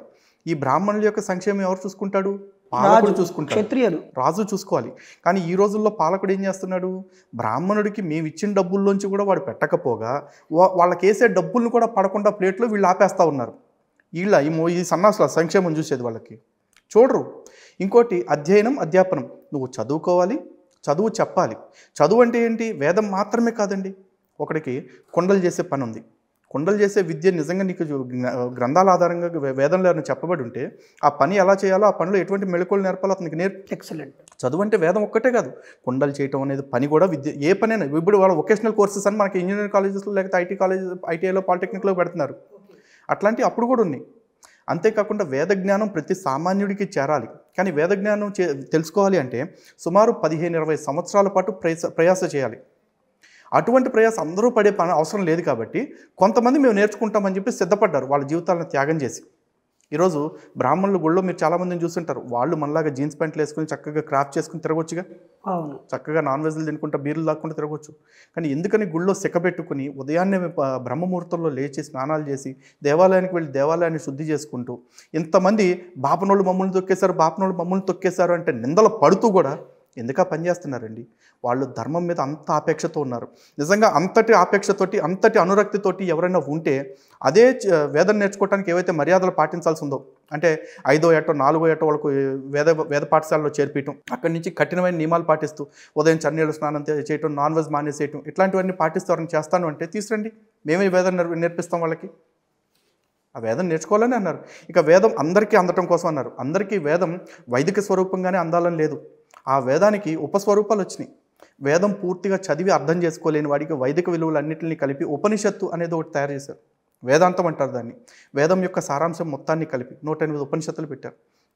ఈ బ్రాహ్మణుల యొక్క సంక్షేమం ఎవరు చూసుకుంటాడు పాలకుడు చూసుకుంటాడు క్షత్రియులు రాజు చూసుకోవాలి కానీ ఈ రోజుల్లో పాలకుడు ఏం చేస్తున్నాడు బ్రాహ్మణుడికి మేము ఇచ్చిన డబ్బుల్లోంచి కూడా వాడు పెట్టకపోగా వాళ్ళకి వేసే డబ్బులను కూడా పడకుండా ప్లేట్లో వీళ్ళు ఆపేస్తూ ఉన్నారు వీళ్ళ ఈ ఈ సన్నాసుల సంక్షేమం చూసేది వాళ్ళకి చూడరు ఇంకోటి అధ్యయనం అధ్యాపనం నువ్వు చదువుకోవాలి చదువు చెప్పాలి చదువు అంటే ఏంటి వేదం మాత్రమే కాదండి ఒకడికి కొండలు చేసే పని ఉంది కుండలు చేసే విద్య నిజంగా నీకు గ్రంథాల ఆధారంగా వేదంలో చెప్పబడి ఉంటే ఆ పని ఎలా చేయాలో ఆ పనిలో ఎటువంటి మెళకువలు నేర్పాలో అతనికి నేర్పు ఎక్సలెంట్ చదువు అంటే వేదం ఒక్కటే కాదు కుండలు చేయటం అనేది పని కూడా విద్య ఏ పనైనా ఇప్పుడు వాళ్ళ వొకేషనల్ కోర్సెస్ అని మనకి ఇంజనీరింగ్ కాలేజెస్లో లేకపోతే ఐటీ కాలేజ్ ఐటీఐలో పాలిటెక్నిక్లో పెడుతున్నారు అట్లాంటివి అప్పుడు కూడా ఉన్నాయి అంతేకాకుండా వేద జ్ఞానం ప్రతి సామాన్యుడికి చేరాలి కానీ వేద జ్ఞానం తెలుసుకోవాలి అంటే సుమారు పదిహేను ఇరవై సంవత్సరాల పాటు ప్రయాస ప్రయాస చేయాలి అటువంటి ప్రయాస అందరూ పడే పని అవసరం లేదు కాబట్టి కొంతమంది మేము నేర్చుకుంటామని చెప్పి సిద్ధపడ్డారు వాళ్ళ జీవితాలను త్యాగం చేసి ఈరోజు బ్రాహ్మణుల గుళ్ళో మీరు చాలామందిని చూస్తుంటారు వాళ్ళు మనలాగా జీన్స్ ప్యాంట్లు వేసుకుని చక్కగా క్రాఫ్ట్ చేసుకుని తిరగొచ్చుగా అవును చక్కగా నాన్ వెజ్లు తినుకుంటా బీర్లు దాక్కుండా తిరగొచ్చు కానీ ఎందుకని గుళ్ళో సిక్కబెట్టుకుని ఉదయాన్నే బ్రహ్మముహూర్తంలో లేచి స్నానాలు చేసి దేవాలయానికి వెళ్ళి దేవాలయాన్ని శుద్ధి చేసుకుంటూ ఇంతమంది బాపనోళ్ళు మమ్మల్ని తొక్కేశారు బాపనోళ్ళు మమ్మల్ని తొక్కేశారు అంటే నిందలు పడుతూ కూడా ఎందుక పనిచేస్తున్నారండి వాళ్ళు ధర్మం మీద అంత ఆపేక్షతో ఉన్నారు నిజంగా అంతటి ఆపేక్షతోటి అంతటి అనురక్తితోటి ఎవరైనా ఉంటే అదే వేదం నేర్చుకోవడానికి ఏవైతే మర్యాదలు పాటించాల్సి ఉందో అంటే ఐదో ఏటో నాలుగో ఏటో వాళ్ళకు వేద వేద పాఠశాలలో చేర్పించడం అక్కడి నుంచి కఠినమైన నియమాలు పాటిస్తూ ఉదయం చన్నీళ్ళు స్నానం చేయటం నాన్ వెజ్ మానేసేయటం ఇట్లాంటివన్నీ పాటిస్తారని చేస్తాను అంటే తీసురండి మేమే వేదం నేర్పిస్తాం వాళ్ళకి ఆ వేదం నేర్చుకోవాలని అన్నారు ఇక వేదం అందరికీ అందటం కోసం అన్నారు అందరికీ వేదం వైదిక స్వరూపంగానే అందాలని లేదు ఆ వేదానికి ఉపస్వరూపాలు వచ్చినాయి వేదం పూర్తిగా చదివి అర్థం చేసుకోలేని వాడికి వైదిక విలువలన్నింటినీ కలిపి ఉపనిషత్తు అనేది ఒకటి తయారు చేశారు వేదాంతం అంటారు దాన్ని వేదం యొక్క సారాంశం మొత్తాన్ని కలిపి నూట ఎనిమిది ఉపనిషత్తులు పెట్టారు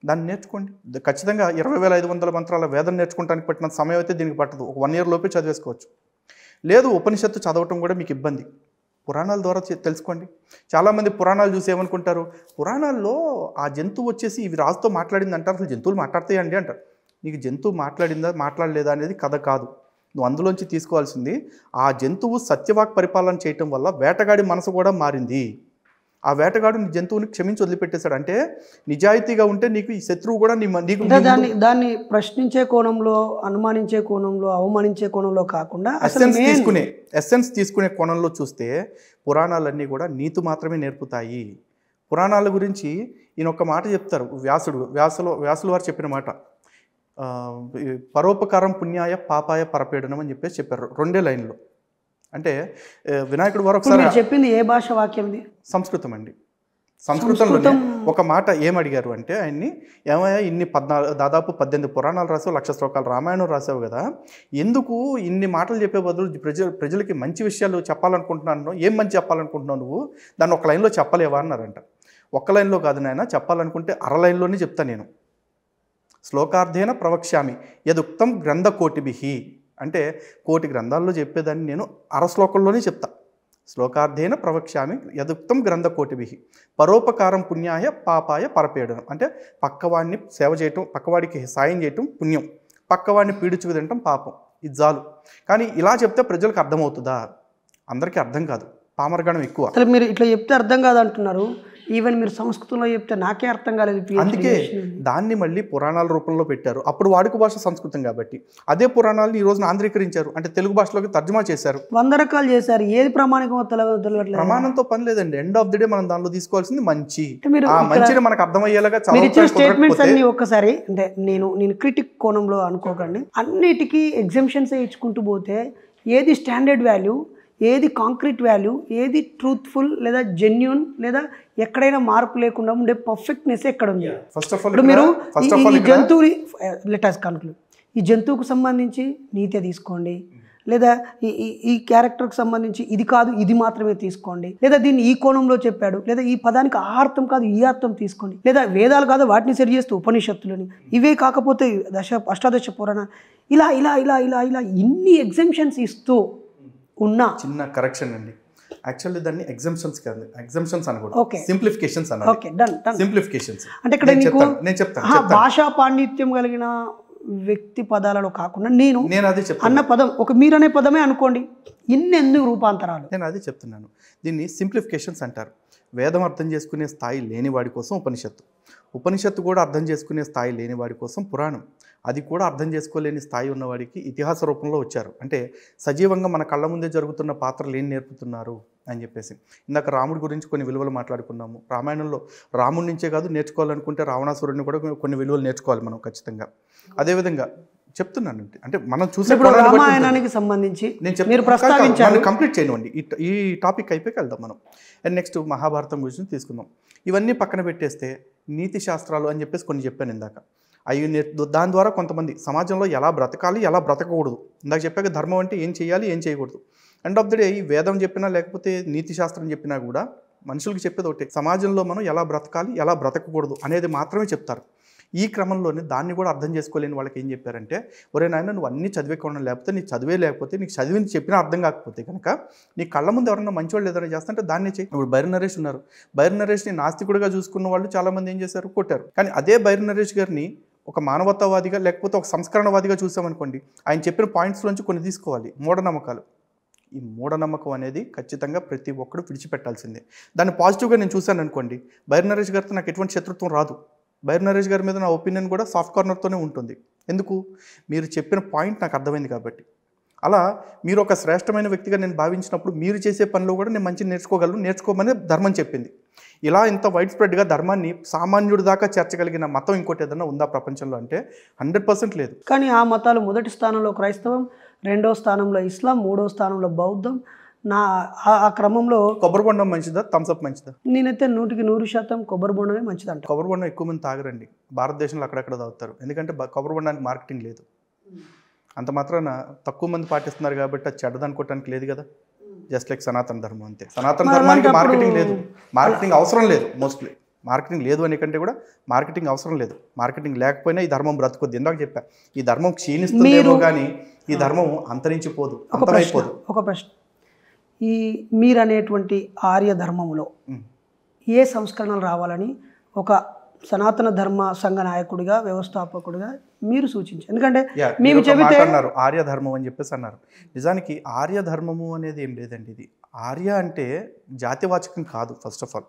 దాన్ని నేర్చుకోండి ఖచ్చితంగా ఇరవై వేల ఐదు వందల మంత్రాల వేదం నేర్చుకోవడానికి పట్టిన సమయం అయితే దీనికి పట్టదు ఒక వన్ ఇయర్ లోపే చదివేసుకోవచ్చు లేదు ఉపనిషత్తు చదవటం కూడా మీకు ఇబ్బంది పురాణాల ద్వారా తెలుసుకోండి చాలామంది పురాణాలు చూసి ఏమనుకుంటారు పురాణాల్లో ఆ జంతువు వచ్చేసి ఇవి రాజుతో మాట్లాడింది అంటారు అసలు జంతువులు మాట్లాడతాయండి అంటారు నీకు జంతువు మాట్లాడిందా మాట్లాడలేదా అనేది కథ కాదు నువ్వు అందులోంచి తీసుకోవాల్సింది ఆ జంతువు సత్యవాక్ పరిపాలన చేయటం వల్ల వేటగాడి మనసు కూడా మారింది ఆ వేటగాడు నీ జంతువుని క్షమించి వదిలిపెట్టేశాడు అంటే నిజాయితీగా ఉంటే నీకు ఈ శత్రువు కూడా నీ నీకు దాన్ని
దాన్ని ప్రశ్నించే కోణంలో అనుమానించే కోణంలో అవమానించే కోణంలో కాకుండా ఎస్సెన్స్ తీసుకునే
ఎస్సెన్స్ తీసుకునే కోణంలో చూస్తే పురాణాలన్నీ కూడా నీతి మాత్రమే నేర్పుతాయి పురాణాల గురించి ఈయన ఒక మాట చెప్తారు వ్యాసుడు వ్యాసులో వ్యాసులు వారు చెప్పిన మాట పరోపకారం పుణ్యాయ పాపాయ పరపీడనం అని చెప్పేసి చెప్పారు రెండే లైన్లో అంటే వినాయకుడు వారు ఒకసారి చెప్పింది ఏ భాష వాక్యం ఇది సంస్కృతం అండి సంస్కృతంలో ఒక మాట ఏమడిగారు అంటే ఆయన్ని ఏమయ్యా ఇన్ని పద్నాలుగు దాదాపు పద్దెనిమిది పురాణాలు రాసావు లక్ష శ్లోకాలు రామాయణం రాసావు కదా ఎందుకు ఇన్ని మాటలు చెప్పే బదులు ప్రజలు ప్రజలకి మంచి విషయాలు చెప్పాలనుకుంటున్నాను ఏం మంచి చెప్పాలనుకుంటున్నావు నువ్వు దాన్ని ఒక లైన్లో చెప్పలేవా అన్నారంట ఒక్క లైన్లో కాదు నాయన చెప్పాలనుకుంటే అర లైన్లోనే చెప్తాను నేను శ్లోకార్థేన ప్రవక్ష్యామి యదుక్తం గ్రంథకోటిభి అంటే కోటి గ్రంథాల్లో చెప్పేదాన్ని నేను అర శ్లోకంలోనే చెప్తా శ్లోకార్థేన ప్రవక్ష్యామి యదుక్తం గ్రంథకోటిభి పరోపకారం పుణ్యాయ పాపాయ పరపేయడం అంటే పక్కవాడిని సేవ చేయటం పక్కవాడికి సాయం చేయటం పుణ్యం పక్కవాడిని పీడించుకు తినటం పాపం ఇది చాలు కానీ ఇలా చెప్తే ప్రజలకు అర్థమవుతుందా అందరికీ అర్థం కాదు పామరగణం ఎక్కువ అసలు
మీరు ఇట్లా చెప్తే అర్థం కాదంటున్నారు ఈవెన్ మీరు సంస్కృతంలో చెప్తే నాకే అర్థం కాలేదు అందుకే
దాన్ని మళ్ళీ పురాణాల రూపంలో పెట్టారు అప్పుడు వాడుక భాష సంస్కృతం కాబట్టి అదే పురాణాలను ఈ రోజున ఆంధ్రీకరించారు అంటే తెలుగు భాషలోకి తర్జుమా చేశారు
వంద రకాలు చేశారు ఏది ప్రమాణికమో తెలియదు ప్రమాణంతో
పని లేదండి ఎండ్ ఆఫ్ ది డే మనం దానిలో తీసుకోవాల్సింది మంచి మంచిని మనకు అర్థమయ్యేలాగా స్టేట్మెంట్స్ అన్ని
ఒక్కసారి అంటే నేను నేను క్రిటిక్ కోణంలో అనుకోకండి అన్నిటికీ ఎగ్జిబిషన్స్ ఇచ్చుకుంటూ పోతే ఏది స్టాండర్డ్ వాల్యూ ఏది కాంక్రీట్ వాల్యూ ఏది ట్రూత్ఫుల్ లేదా జెన్యున్ లేదా ఎక్కడైనా మార్పు లేకుండా ఉండే పర్ఫెక్ట్నెస్ ఎక్కడ ఉంది ఫస్ట్ ఆఫ్ ఆల్ మీరు ఈ జంతువుని లెటర్స్ కనుకలు ఈ జంతువుకు సంబంధించి నీతి తీసుకోండి లేదా ఈ ఈ క్యారెక్టర్కి సంబంధించి ఇది కాదు ఇది మాత్రమే తీసుకోండి లేదా దీన్ని ఈ కోణంలో చెప్పాడు లేదా ఈ పదానికి ఆ అర్థం కాదు ఈ అర్థం తీసుకోండి లేదా వేదాలు కాదు వాటిని సరి చేస్తూ ఉపనిషత్తులని ఇవే కాకపోతే దశ అష్టాదశ పురాణ ఇలా ఇలా ఇలా ఇలా ఇలా ఇన్ని ఎగ్జామ్షన్స్
ఇస్తూ ఉన్న చిన్న కరెక్షన్ అండి యాక్చువల్లీ దాన్ని ఎగ్జామ్షన్స్ కాదు ఎగ్జామ్షన్స్ అనకూడదు సింప్లిఫికేషన్స్ ఓకే డన్ సింప్లిఫికేషన్స్ అంటే ఇక్కడ నీకు నేను చెప్తాను భాషా
పాండిత్యం కలిగిన వ్యక్తి పదాలలో కాకుండా నేను నేను అదే చెప్తాను అన్న పదం ఒక మీరు అనే
పదమే అనుకోండి ఇన్ని ఎందుకు రూపాంతరాలు నేను అదే చెప్తున్నాను దీన్ని సింప్లిఫికేషన్స్ అంటారు వేదం అర్థం చేసుకునే స్థాయి లేని వాడి కోసం ఉపనిషత్తు ఉపనిషత్తు కూడా అర్థం చేసుకునే స్థాయి లేని వాడి కోసం పురాణం అది కూడా అర్థం చేసుకోలేని స్థాయి ఉన్నవాడికి ఇతిహాస రూపంలో వచ్చారు అంటే సజీవంగా మన కళ్ళ ముందే జరుగుతున్న పాత్రలు ఏం నేర్పుతున్నారు అని చెప్పేసి ఇందాక రాముడి గురించి కొన్ని విలువలు మాట్లాడుకున్నాము రామాయణంలో రాముడి నుంచే కాదు నేర్చుకోవాలనుకుంటే రావణాసురుడిని కూడా కొన్ని విలువలు నేర్చుకోవాలి మనం ఖచ్చితంగా అదేవిధంగా చెప్తున్నాను అంటే మనం చూసే రామాయణానికి
సంబంధించి నేను మీరు కంప్లీట్
చేయనివ్వండి ఈ టాపిక్ అయిపోయి వెళ్దాం మనం అండ్ నెక్స్ట్ మహాభారతం గురించి తీసుకుందాం ఇవన్నీ పక్కన పెట్టేస్తే నీతి శాస్త్రాలు అని చెప్పేసి కొన్ని చెప్పాను ఇందాక అవి దాని ద్వారా కొంతమంది సమాజంలో ఎలా బ్రతకాలి ఎలా బ్రతకకూడదు ఇందాక చెప్పాక ధర్మం అంటే ఏం చేయాలి ఏం చేయకూడదు ఎండ్ ఆఫ్ ది డే ఈ వేదం చెప్పినా లేకపోతే నీతి శాస్త్రం చెప్పినా కూడా మనుషులకు చెప్పేది ఒకటి సమాజంలో మనం ఎలా బ్రతకాలి ఎలా బ్రతకకూడదు అనేది మాత్రమే చెప్తారు ఈ క్రమంలోనే దాన్ని కూడా అర్థం చేసుకోలేని వాళ్ళకి ఏం చెప్పారంటే ఒరే నాయన నువ్వు అన్ని చదివేకుండా లేకపోతే నీకు చదివే లేకపోతే నీకు చదివింది చెప్పినా అర్థం కాకపోతే కనుక నీ కళ్ళ ముందు ఎవరైనా మంచివాళ్ళు ఏదైనా చేస్తుంటే దాన్ని చేయి ఇప్పుడు బైర నరేష్ ఉన్నారు బైర నరేష్ని నాస్తికుడిగా చూసుకున్న వాళ్ళు చాలామంది ఏం చేశారు కొట్టారు కానీ అదే బైర నరేష్ గారిని ఒక మానవతావాదిగా లేకపోతే ఒక సంస్కరణవాదిగా చూసామనుకోండి ఆయన చెప్పిన పాయింట్స్లోంచి కొన్ని తీసుకోవాలి మూఢనమ్మకాలు ఈ మూఢనమ్మకం అనేది ఖచ్చితంగా ప్రతి ఒక్కరు విడిచిపెట్టాల్సిందే దాన్ని పాజిటివ్గా నేను చూశాను అనుకోండి బైర నరేష్ గారితో నాకు ఎటువంటి శత్రుత్వం రాదు బైర్ నరేష్ గారి మీద నా ఒపీనియన్ కూడా సాఫ్ట్ కార్నర్తోనే ఉంటుంది ఎందుకు మీరు చెప్పిన పాయింట్ నాకు అర్థమైంది కాబట్టి అలా మీరు ఒక శ్రేష్టమైన వ్యక్తిగా నేను భావించినప్పుడు మీరు చేసే పనిలో కూడా నేను మంచి నేర్చుకోగలను నేర్చుకోమని ధర్మం చెప్పింది ఇలా ఇంత వైడ్ స్ప్రెడ్గా ధర్మాన్ని సామాన్యుడి దాకా చేర్చగలిగిన మతం ఇంకోటి ఏదైనా ఉందా ప్రపంచంలో అంటే హండ్రెడ్ పర్సెంట్ లేదు
కానీ ఆ మతాలు మొదటి స్థానంలో క్రైస్తవం రెండో స్థానంలో ఇస్లాం మూడో స్థానంలో బౌద్ధం నా ఆ క్రమంలో కొబ్బరి బొండం మంచిదా థమ్స్అప్ మంచిదా నేనైతే నూటికి నూరు శాతం
కొబ్బరి బొండమే మంచిదంట కొబ్బరి బొండం ఎక్కువ మంది తాగరండి భారతదేశంలో అక్కడక్కడ తాగుతారు ఎందుకంటే కొబ్బరి బొండానికి మార్కెటింగ్ లేదు అంత మాత్రాన తక్కువ మంది పాటిస్తున్నారు కాబట్టి అది చెడ్డదనుకోవటానికి లేదు కదా జస్ట్ లైక్ సనాతన ధర్మం అంతే సనాతన ధర్మానికి మార్కెటింగ్ లేదు మార్కెటింగ్ అవసరం లేదు మోస్ట్లీ మార్కెటింగ్ లేదు అనే కంటే కూడా మార్కెటింగ్ అవసరం లేదు మార్కెటింగ్ లేకపోయినా ఈ ధర్మం బ్రతుకుద్ది ఎందుకు చెప్పా ఈ ధర్మం క్షీణిస్తుందేమో కానీ ఈ ధర్మం అంతరించిపోదు అంతమైపోదు
ఒక ప్రశ్న ఈ మీరనేటువంటి ఆర్య ధర్మంలో ఏ సంస్కరణలు రావాలని ఒక సనాతన ధర్మ సంఘ నాయకుడిగా వ్యవస్థాపకుడిగా మీరు సూచించారు ఎందుకంటే మేము చెబితే అన్నారు
ఆర్య ధర్మం అని చెప్పేసి అన్నారు నిజానికి ఆర్య ధర్మము అనేది ఏం లేదండి ఇది ఆర్య అంటే జాతివాచకం కాదు ఫస్ట్ ఆఫ్ ఆల్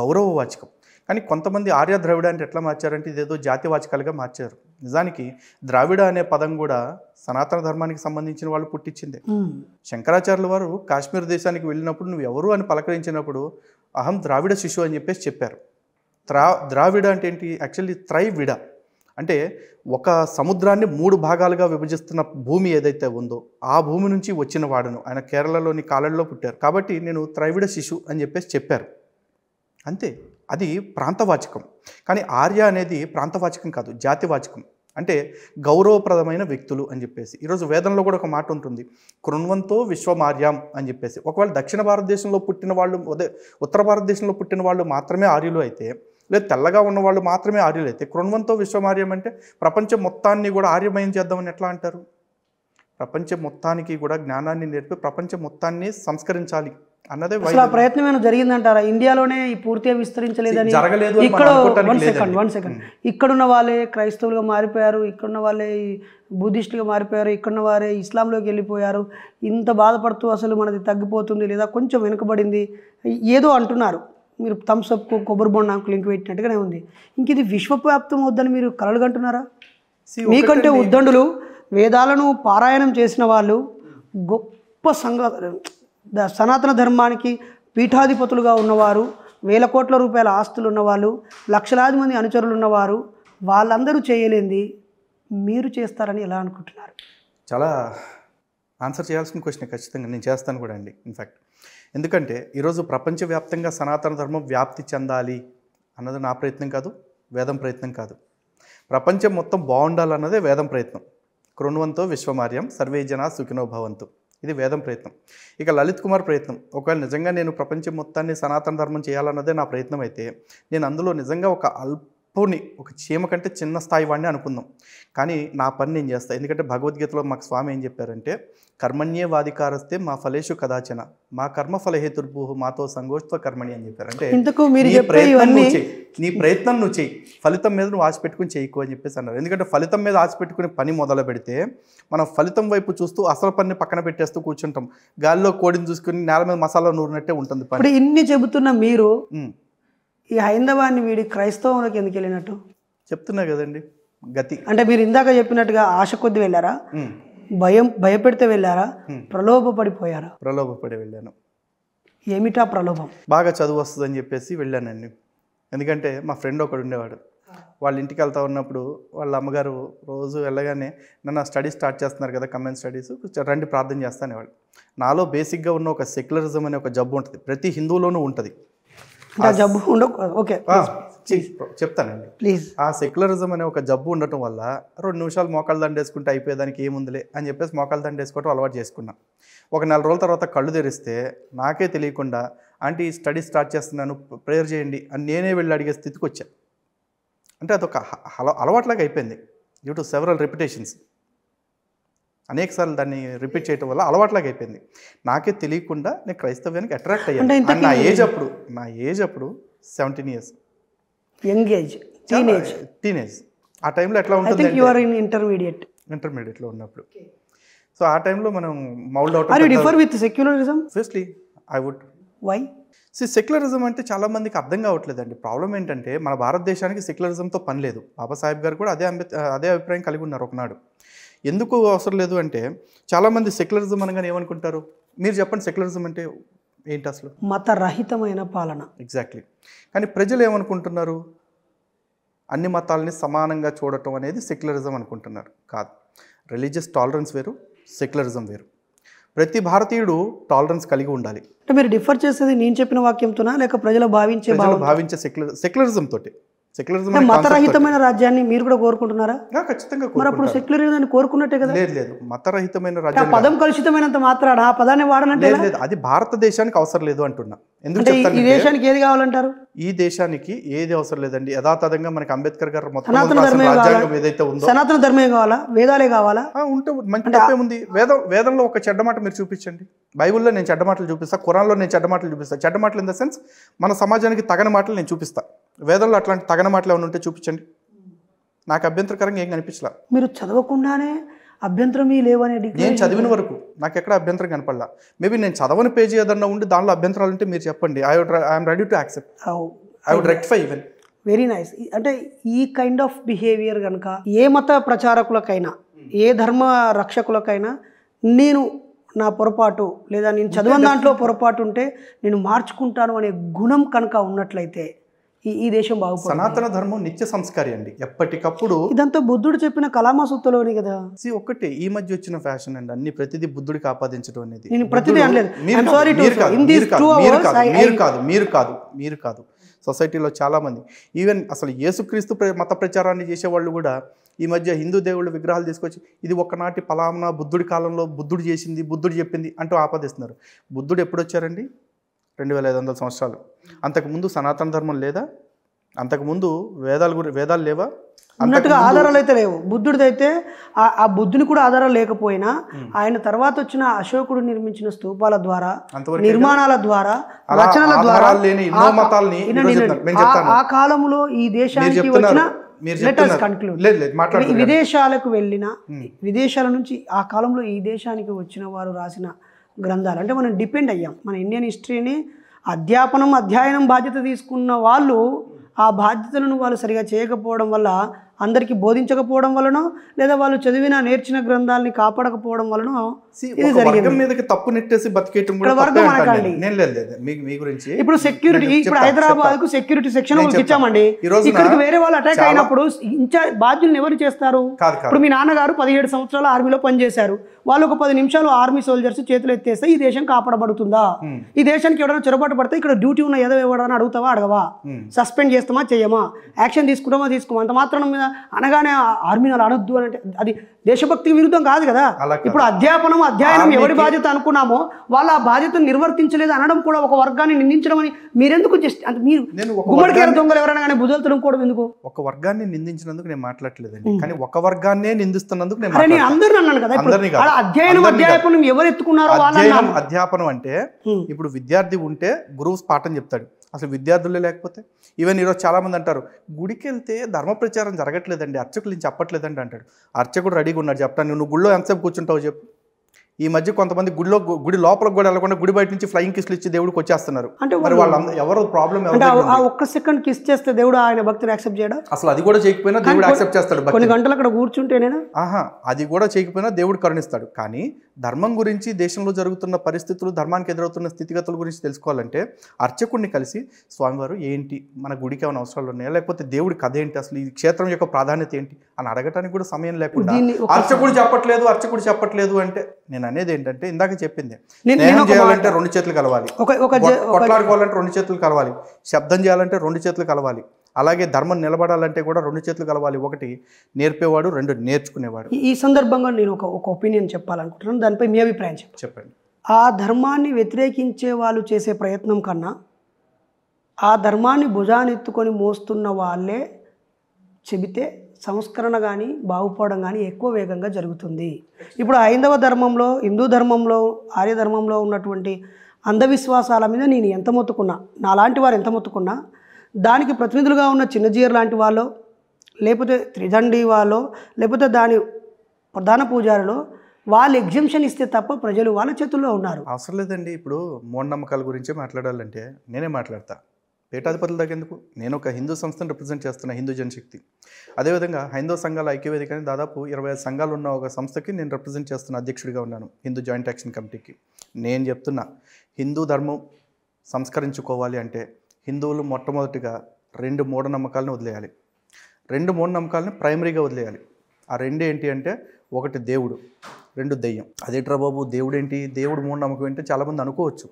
గౌరవవాచకం కానీ కొంతమంది ఆర్య ద్రవిడ అంటే ఎట్లా మార్చారంటే ఇదేదో జాతివాచకాలుగా మార్చారు నిజానికి ద్రావిడ అనే పదం కూడా సనాతన ధర్మానికి సంబంధించిన వాళ్ళు పుట్టించిందే శంకరాచార్యుల వారు కాశ్మీర్ దేశానికి వెళ్ళినప్పుడు నువ్వు ఎవరు అని పలకరించినప్పుడు అహం ద్రావిడ శిశువు అని చెప్పేసి చెప్పారు ద్రా ద్రావిడ అంటే ఏంటి యాక్చువల్లీ త్రైవిడ అంటే ఒక సముద్రాన్ని మూడు భాగాలుగా విభజిస్తున్న భూమి ఏదైతే ఉందో ఆ భూమి నుంచి వచ్చిన వాడను ఆయన కేరళలోని కాలంలో పుట్టారు కాబట్టి నేను త్రైవిడ శిశు అని చెప్పేసి చెప్పారు అంతే అది ప్రాంతవాచకం కానీ ఆర్య అనేది ప్రాంతవాచకం కాదు జాతివాచకం అంటే గౌరవప్రదమైన వ్యక్తులు అని చెప్పేసి ఈరోజు వేదంలో కూడా ఒక మాట ఉంటుంది కృణ్వంతో విశ్వమార్యాం అని చెప్పేసి ఒకవేళ దక్షిణ భారతదేశంలో పుట్టిన వాళ్ళు అదే ఉత్తర భారతదేశంలో పుట్టిన వాళ్ళు మాత్రమే ఆర్యులు అయితే లేదు తెల్లగా ఉన్న వాళ్ళు మాత్రమే ఆర్యులు అయితే కృణ్వంతో విశ్వమార్యం అంటే ప్రపంచం మొత్తాన్ని కూడా ఆర్యమయం చేద్దామని ఎట్లా అంటారు ప్రపంచం మొత్తానికి కూడా జ్ఞానాన్ని నేర్పి ప్రపంచం మొత్తాన్ని సంస్కరించాలి అన్నదే ప్రయత్నం ఏమైనా
జరిగిందంటారా ఇండియాలోనే పూర్తిగా విస్తరించలేదని జరగలేదు ఇక్కడ వన్ సెకండ్ వన్ సెకండ్ ఇక్కడున్న వాళ్ళే క్రైస్తవులుగా మారిపోయారు ఇక్కడున్న వాళ్ళే బుద్ధిస్టులుగా మారిపోయారు ఇక్కడున్న వారే ఇస్లాంలోకి వెళ్ళిపోయారు ఇంత బాధపడుతూ అసలు మనది తగ్గిపోతుంది లేదా కొంచెం వెనుకబడింది ఏదో అంటున్నారు మీరు థమ్స్అప్ కొబ్బరి బొండ లింక్ పెట్టినట్టుగానే ఉంది ఇంక ఇది విశ్వవ్యాప్తం వద్దని మీరు కలలుగంటున్నారా మీకంటే ఉద్దండులు వేదాలను పారాయణం చేసిన వాళ్ళు గొప్ప సంఘ సనాతన ధర్మానికి పీఠాధిపతులుగా ఉన్నవారు వేల కోట్ల రూపాయల ఆస్తులు ఉన్నవాళ్ళు లక్షలాది మంది అనుచరులు ఉన్నవారు వాళ్ళందరూ చేయలేంది మీరు చేస్తారని ఎలా అనుకుంటున్నారు
చాలా ఆన్సర్ చేయాల్సిన క్వశ్చన్ ఖచ్చితంగా నేను చేస్తాను కూడా అండి ఇన్ఫ్యాక్ట్ ఎందుకంటే ఈరోజు ప్రపంచవ్యాప్తంగా సనాతన ధర్మం వ్యాప్తి చెందాలి అన్నది నా ప్రయత్నం కాదు వేదం ప్రయత్నం కాదు ప్రపంచం మొత్తం బాగుండాలన్నదే వేదం ప్రయత్నం కృణ్వంతో విశ్వమార్యం సర్వే జనా ఇది వేదం ప్రయత్నం ఇక లలిత్ కుమార్ ప్రయత్నం ఒకవేళ నిజంగా నేను ప్రపంచం మొత్తాన్ని సనాతన ధర్మం చేయాలన్నదే నా ప్రయత్నం అయితే నేను అందులో నిజంగా ఒక అల్ప పోనీ ఒక చీమ కంటే చిన్న స్థాయి వాడిని అనుకుందాం కానీ నా పని నేను చేస్తాను ఎందుకంటే భగవద్గీతలో మాకు స్వామి ఏం చెప్పారంటే కర్మణ్యేవాధికారస్తే మా ఫలేషు కదాచన మా కర్మ ఫలహేతుర్భూ మాతో సంగోష్ కర్మణి అని చెప్పారు అంటే నీ ప్రయత్నం చేయి నీ ప్రయత్నం నువ్వు చేయి ఫలితం మీద నువ్వు ఆశ పెట్టుకుని చేయకు అని చెప్పేసి అన్నారు ఎందుకంటే ఫలితం మీద ఆశ పెట్టుకుని పని మొదలు పెడితే మనం ఫలితం వైపు చూస్తూ అసలు పనిని పక్కన పెట్టేస్తూ కూర్చుంటాం గాల్లో కోడిని చూసుకుని నేల మీద మసాలా నూరినట్టే ఉంటుంది పని
ఇన్ని చెబుతున్న మీరు ఈ హైందవాన్ని వీడి క్రైస్తవంలోకి ఎందుకు వెళ్ళినట్టు
చెప్తున్నా కదండి గతి
అంటే మీరు ఇందాక చెప్పినట్టుగా ఆశ కొద్ది వెళ్ళారా భయం భయపెడితే వెళ్ళారా ప్రలోభపడిపోయారా
ప్రలోభపడి వెళ్ళాను
ఏమిటా ప్రలోభం
బాగా చదువు వస్తుందని చెప్పేసి వెళ్ళానండి ఎందుకంటే మా ఫ్రెండ్ ఒకడు ఉండేవాడు వాళ్ళ ఇంటికి వెళ్తా ఉన్నప్పుడు వాళ్ళ అమ్మగారు రోజు వెళ్ళగానే నన్ను స్టడీస్ స్టార్ట్ చేస్తున్నారు కదా కమెంట్ స్టడీస్ రండి ప్రార్థన చేస్తానేవాడు నాలో బేసిక్గా ఉన్న ఒక సెక్యులరిజం అనే ఒక జబ్బు ఉంటుంది ప్రతి హిందువులోనూ ఉంటుంది జబ్బు ఓకే చెప్తానండి ప్లీజ్ ఆ సెక్యులరిజం అనే ఒక జబ్బు ఉండటం వల్ల రెండు నిమిషాలు దండ దండేసుకుంటే అయిపోయేదానికి ఏముందిలే అని చెప్పేసి మోకాళ్ళు దండేసుకోవటం అలవాటు చేసుకున్నాను ఒక నెల రోజుల తర్వాత కళ్ళు తెరిస్తే నాకే తెలియకుండా ఆంటీ స్టడీ స్టార్ట్ చేస్తున్నాను ప్రేయర్ చేయండి అని నేనే వెళ్ళి అడిగే స్థితికి వచ్చాను అంటే అదొక అలవాట్లాగా అయిపోయింది డ్యూ టు సెవరల్ రెప్యుటేషన్స్ అనేకసార్లు దాన్ని రిపీట్ hmm. చేయడం వల్ల అలవాట్లాగా అయిపోయింది నాకే తెలియకుండా నేను క్రైస్తవ్యానికి అట్రాక్ట్ అయ్యాను నా ఏజ్ అప్పుడు నా ఏజ్ అప్పుడు seventeen years young age teenage teenage ఆ టైంలో ఎట్లా ఉంటుంది యూఆర్
ఇన్ ఇంటర్మీడియట్
ఇంటర్మీడియట్లో ఉన్నప్పుడు సో ఆ టైంలో మనం mould out differ with secularism firstly I would why so secularism అంటే చాలా మందికి అర్థం కావట్లేదండి ప్రాబ్లం ఏంటంటే మన భారతదేశానికి సెక్యులరిజంతో పని లేదు బాబాసాహెబ్ గారు కూడా అదే అదే అభిప్రాయం కలిగి ఉన్నారు ఒకనాడు ఎందుకు అవసరం లేదు అంటే చాలామంది సెక్యులరిజం అనగానే ఏమనుకుంటారు మీరు చెప్పండి సెక్యులరిజం అంటే ఏంటి అసలు మత రహితమైన పాలన ఎగ్జాక్ట్లీ కానీ ప్రజలు ఏమనుకుంటున్నారు అన్ని మతాలని సమానంగా చూడటం అనేది సెక్యులరిజం అనుకుంటున్నారు కాదు రిలీజియస్ టాలరెన్స్ వేరు సెక్యులరిజం వేరు ప్రతి భారతీయుడు టాలరెన్స్ కలిగి ఉండాలి
అంటే మీరు డిఫర్ చేసేది నేను చెప్పిన వాక్యంతోనా లేక ప్రజలు భావించే
భావించే సెక్యులర్ సెక్యులరిజం తోటి సెక్యులరిజం మతరహితమైన
రాజ్యాన్ని మీరు కూడా కోరుకుంటున్నారా
ఖచ్చితంగా మరి అప్పుడు
సెక్యులరిజం కోరుకున్నట్టే కదా లేదు లేదు
మతరహితమైన రాజ్యం పదం
కలుషితమైనంత మాత్రాన ఆ పదాన్ని వాడనంటే లేదు
అది భారతదేశానికి అవసరం లేదు అంటున్నా ఎందుకంటే ఈ దేశానికి ఏది కావాలంటారు ఈ దేశానికి ఏది అవసరం లేదండి యథాతథంగా మనకి అంబేద్కర్ గారు సనాతన ధర్మం ఏదైతే ఉందో సనాతన
ధర్మే కావాలా వేదాలే కావాలా ఉంటే మంచి
తప్పే ఉంది వేదం వేదంలో ఒక చెడ్డ మాట మీరు చూపించండి బైబిల్లో నేను చెడ్డ మాటలు చూపిస్తా ఖురాన్లో నేను చెడ్డ మాటలు చూపిస్తా చెడ్డ మాటలు ఇన్ ద సెన్స్ మన సమాజానికి తగని మాటలు నేను చూపిస్తాను వేదంలో అట్లాంటి తగన మాటలు ఏమైనా ఉంటే చూపించండి నాకు అభ్యంతరకరంగా ఏం కనిపించలా
మీరు చదవకుండానే అభ్యంతరం లేవనే నేను చదివిన వరకు
నాకు ఎక్కడ అభ్యంతరం కనపడలా మేబీ నేను చదవని పేజీ ఏదన్నా ఉండి దానిలో అభ్యంతరాలు ఉంటే మీరు చెప్పండి I would I'm ready to accept I would rectify even
very nice అంటే ఈ కైండ్ ఆఫ్ బిహేవియర్ కనుక ఏ మత ప్రచారకులకైనా ఏ ధర్మ రక్షకులకైనా నేను నా పొరపాటు లేదా నేను చదివిన దాంట్లో పొరపాటు ఉంటే నేను మార్చుకుంటాను అనే గుణం కనుక ఉన్నట్లయితే ఈ దేశం బాగుపడుతుంది సనాతన
ధర్మం నిత్య సంస్కారి అండి ఎప్పటికప్పుడు ఇదంతా బుద్ధుడు చెప్పిన కలామా సూత్రలోనే కదా ఒకటి ఈ మధ్య వచ్చిన ఫ్యాషన్ అండి అన్ని ప్రతిదీ బుద్ధుడికి ఆపాదించడం అనేది నేను ప్రతిదీ అనలేదు మీరు కాదు మీరు కాదు మీరు కాదు మీరు కాదు సొసైటీలో చాలామంది ఈవెన్ అసలు యేసుక్రీస్తు మత ప్రచారాన్ని చేసేవాళ్ళు కూడా ఈ మధ్య హిందూ దేవుళ్ళ విగ్రహాలు తీసుకొచ్చి ఇది ఒకనాటి పలామన బుద్ధుడి కాలంలో బుద్ధుడు చేసింది బుద్ధుడు చెప్పింది అంటూ ఆపాదిస్తున్నారు బుద్ధుడు ఎప్పుడు వచ్చారండి రెండు వేల ఐదు వందల సంవత్సరాలు అంతకుముందు సనాతన ధర్మం లేదా అంతకుముందు వేదాలు గురి వేదాలు లేవా
అన్నట్టుగా ఆధారాలు అయితే లేవు బుద్ధుడిదైతే ఆ బుద్ధుని కూడా ఆధారాలు లేకపోయినా ఆయన తర్వాత వచ్చిన అశోకుడు నిర్మించిన స్తూపాల ద్వారా నిర్మాణాల ద్వారా రచనల ద్వారా ఆ కాలంలో ఈ దేశానికి వచ్చిన విదేశాలకు వెళ్ళిన విదేశాల నుంచి ఆ కాలంలో ఈ దేశానికి వచ్చిన వారు రాసిన గ్రంథాలు అంటే మనం డిపెండ్ అయ్యాం మన ఇండియన్ హిస్టరీని అధ్యాపనం అధ్యయనం బాధ్యత తీసుకున్న వాళ్ళు ఆ బాధ్యతలను వాళ్ళు సరిగా చేయకపోవడం వల్ల అందరికీ బోధించకపోవడం వలన లేదా వాళ్ళు చదివిన నేర్చిన గ్రంథాలని కాపాడకపోవడం వలన
తప్పు నెట్టేసి ఇప్పుడు సెక్యూరిటీ ఇప్పుడు హైదరాబాద్ కు సెక్యూరిటీ సెక్షన్ ఇచ్చామండి ఇక్కడికి వేరే వాళ్ళు అటాక్ అయినప్పుడు
ఇన్ఛార్జ్ బాధ్యులను ఎవరు చేస్తారు ఇప్పుడు మీ నాన్నగారు పదిహేడు సంవత్సరాలు ఆర్మీలో పనిచేశారు వాళ్ళు ఒక పది నిమిషాలు ఆర్మీ సోల్జర్స్ చేతులు ఎత్తేస్తే ఈ దేశం కాపాడబడుతుందా ఈ దేశానికి ఎవరైనా చొరబాటు పడితే ఇక్కడ డ్యూటీ ఉన్న ఏదో ఎవడని అడుగుతావా అడగవా సస్పెండ్ చేస్తామా చేయమా యాక్షన్ తీసుకుంటామా తీసుకోమా అంత మాత్రం మీద అనగానే ఆర్మీని అలా అనొద్దు అని అంటే అది దేశభక్తికి విరుద్ధం కాదు కదా ఇప్పుడు అధ్యాపనం అధ్యయనం ఎవరి బాధ్యత అనుకున్నామో వాళ్ళు ఆ బాధ్యతను నిర్వర్తించలేదు అనడం కూడా ఒక వర్గాన్ని నిందించడం అని మీరెందుకు జస్ట్ అంటే
మీరు గుమ్మడికాయ దొంగలు ఎవరైనా కానీ భుజాలు తొడుకోవడం ఎందుకు ఒక వర్గాన్ని నిందించినందుకు నేను మాట్లాడలేదు కానీ ఒక వర్గాన్నే నిందిస్తున్నందుకు నేను అందరిని అన్నాను కదా ఇప్పుడు అధ్యయనం అధ్యాపనం ఎవరు ఎత్తుకున్నారో వాళ్ళు అధ్యాపనం అంటే ఇప్పుడు విద్యార్థి ఉంటే గురువు పాఠం చెప్తాడు అసలు విద్యార్థులే లేకపోతే ఈవెన్ ఈరోజు చాలామంది అంటారు గుడికి వెళ్తే ధర్మ ప్రచారం జరగట్లేదండి అర్చకులు నేను చెప్పట్లేదండి అంటాడు అర్చకుడు రెడీగా ఉన్నాడు చెప్తాను నువ్వు గుళ్ళో ఎంతసేపు కూర్చుంటావు చెప్పు ఈ మధ్య కొంతమంది గుడిలో గుడి లోపలకు కూడా వెళ్ళకుండా గుడి బయట నుంచి ఫ్లయింగ్ కిస్లు ఇచ్చి దేవుడికి వచ్చేస్తున్నారు అంటే మరి ఎవరు ప్రాబ్లం ఆ
ఒక్క సెకండ్ కిస్ చేస్తే దేవుడు ఆయన భక్తుని యాక్సెప్ట్ చేయడం
అసలు అది కూడా చేయకపోయినా దేవుడు యాక్సెప్ట్ చేస్తాడు కొన్ని గంటలు అక్కడ కూర్చుంటేనేనా ఆహా అది కూడా చేయకపోయినా దేవుడు కరుణిస్తాడు కానీ ధర్మం గురించి దేశంలో జరుగుతున్న పరిస్థితులు ధర్మానికి ఎదురవుతున్న స్థితిగతుల గురించి తెలుసుకోవాలంటే అర్చకుడిని కలిసి స్వామివారు ఏంటి మన గుడికి ఏమైనా అవసరాలు ఉన్నాయా లేకపోతే దేవుడి కథ ఏంటి అసలు ఈ క్షేత్రం యొక్క ప్రాధాన్యత ఏంటి అని అడగటానికి కూడా సమయం లేకుండా అర్చకుడు చెప్పట్లేదు అర్చకుడు చెప్పట్లేదు అంటే నేను అనేది ఏంటంటే ఇందాక చెప్పింది స్నేహం చేయాలంటే రెండు చేతులు కలవాలి కొట్లాడుకోవాలంటే రెండు చేతులు కలవాలి శబ్దం చేయాలంటే రెండు చేతులు కలవాలి అలాగే ధర్మం నిలబడాలంటే కూడా రెండు చేతులు కలవాలి ఒకటి నేర్పేవాడు రెండు నేర్చుకునేవాడు
ఈ సందర్భంగా నేను ఒక ఒక ఒపీనియన్ చెప్పాలనుకుంటున్నాను దానిపై మీ అభిప్రాయం చెప్పి చెప్పండి ఆ ధర్మాన్ని వ్యతిరేకించే వాళ్ళు చేసే ప్రయత్నం కన్నా ఆ ధర్మాన్ని భుజాన్ని ఎత్తుకొని మోస్తున్న వాళ్ళే చెబితే సంస్కరణ కానీ బాగుపడడం కానీ ఎక్కువ వేగంగా జరుగుతుంది ఇప్పుడు హైందవ ధర్మంలో హిందూ ధర్మంలో ఆర్య ధర్మంలో ఉన్నటువంటి అంధవిశ్వాసాల మీద నేను ఎంత మొత్తుకున్నా నా లాంటి వారు ఎంత మొత్తుకున్నా దానికి ప్రతినిధులుగా ఉన్న చిన్నజీయర్ లాంటి వాళ్ళు లేకపోతే త్రిదండి వాళ్ళు లేకపోతే దాని ప్రధాన పూజారిలో వాళ్ళు ఎగ్జిబిషన్ ఇస్తే తప్ప ప్రజలు వాళ్ళ
చేతుల్లో ఉన్నారు అవసరం లేదండి ఇప్పుడు మూఢనమ్మకాల గురించి మాట్లాడాలంటే నేనే మాట్లాడతా పీఠాధిపతుల దగ్గరెందుకు నేను ఒక హిందూ సంస్థను రిప్రజెంట్ చేస్తున్న హిందూ జనశక్తి అదేవిధంగా హైందవ సంఘాల ఐక్యవేదిక అని దాదాపు ఇరవై ఐదు సంఘాలు ఉన్న ఒక సంస్థకి నేను రిప్రజెంట్ చేస్తున్న అధ్యక్షుడిగా ఉన్నాను హిందూ జాయింట్ యాక్షన్ కమిటీకి నేను చెప్తున్నా హిందూ ధర్మం సంస్కరించుకోవాలి అంటే హిందువులు మొట్టమొదటిగా రెండు నమ్మకాలను వదిలేయాలి రెండు నమ్మకాలను ప్రైమరీగా వదిలేయాలి ఆ రెండు ఏంటి అంటే ఒకటి దేవుడు రెండు దెయ్యం అదేట్రా బాబు దేవుడు ఏంటి దేవుడు మూఢనమ్మకం ఏంటి చాలామంది అనుకోవచ్చు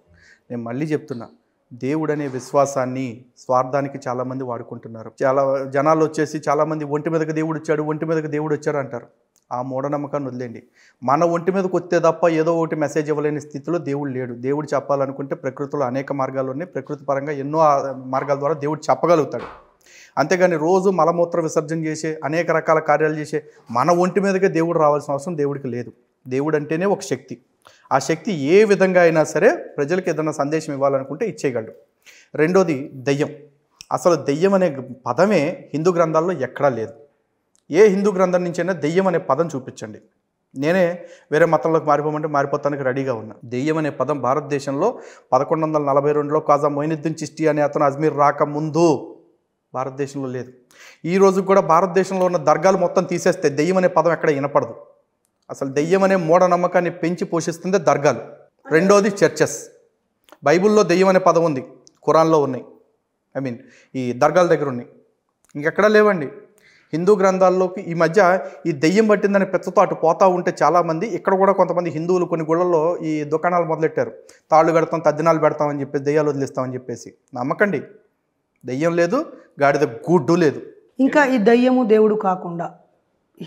నేను మళ్ళీ చెప్తున్నా దేవుడనే విశ్వాసాన్ని స్వార్థానికి చాలామంది వాడుకుంటున్నారు చాలా జనాలు వచ్చేసి చాలామంది ఒంటి మీదకి దేవుడు వచ్చాడు ఒంటి మీదకి దేవుడు వచ్చాడు అంటారు ఆ మూఢనమ్మకాన్ని వదిలేండి మన ఒంటి మీదకి వస్తే తప్ప ఏదో ఒకటి మెసేజ్ ఇవ్వలేని స్థితిలో దేవుడు లేడు దేవుడు చెప్పాలనుకుంటే ప్రకృతిలో అనేక మార్గాలు ఉన్నాయి ప్రకృతి పరంగా ఎన్నో మార్గాల ద్వారా దేవుడు చెప్పగలుగుతాడు అంతేగాని రోజు మలమూత్ర విసర్జన చేసే అనేక రకాల కార్యాలు చేసే మన ఒంటి మీదకే దేవుడు రావాల్సిన అవసరం దేవుడికి లేదు దేవుడు అంటేనే ఒక శక్తి ఆ శక్తి ఏ విధంగా అయినా సరే ప్రజలకు ఏదైనా సందేశం ఇవ్వాలనుకుంటే ఇచ్చేయగలడు రెండోది దెయ్యం అసలు దెయ్యం అనే పదమే హిందూ గ్రంథాల్లో ఎక్కడా లేదు ఏ హిందూ గ్రంథం నుంచైనా దెయ్యం అనే పదం చూపించండి నేనే వేరే మతంలోకి మారిపోమంటే మారిపోతానికి రెడీగా ఉన్నా దెయ్యం అనే పదం భారతదేశంలో పదకొండు వందల నలభై రెండులో కాజా మొయినుద్దీన్ చిష్టి అనే అతను అజ్మీర్ రాకముందు భారతదేశంలో లేదు ఈరోజు కూడా భారతదేశంలో ఉన్న దర్గాలు మొత్తం తీసేస్తే దెయ్యం అనే పదం ఎక్కడ వినపడదు అసలు దెయ్యం అనే మూఢనమ్మకాన్ని పెంచి పోషిస్తుంది దర్గాలు రెండోది చర్చెస్ బైబిల్లో దెయ్యం అనే పదం ఉంది ఖురాన్లో ఉన్నాయి ఐ మీన్ ఈ దర్గాల దగ్గర ఉన్నాయి ఇంకెక్కడా లేవండి హిందూ గ్రంథాల్లోకి ఈ మధ్య ఈ దెయ్యం పట్టిందని పెద్దతో అటు పోతూ ఉంటే చాలామంది ఇక్కడ కూడా కొంతమంది హిందువులు కొన్ని గుళ్ళల్లో ఈ దుకాణాలు మొదలెట్టారు తాళ్ళు పెడతాం తద్దినాలు పెడతామని చెప్పేసి దెయ్యాలు వదిలిస్తామని చెప్పేసి నమ్మకండి దెయ్యం లేదు గాడిద గుడ్డు లేదు
ఇంకా ఈ దయ్యము దేవుడు కాకుండా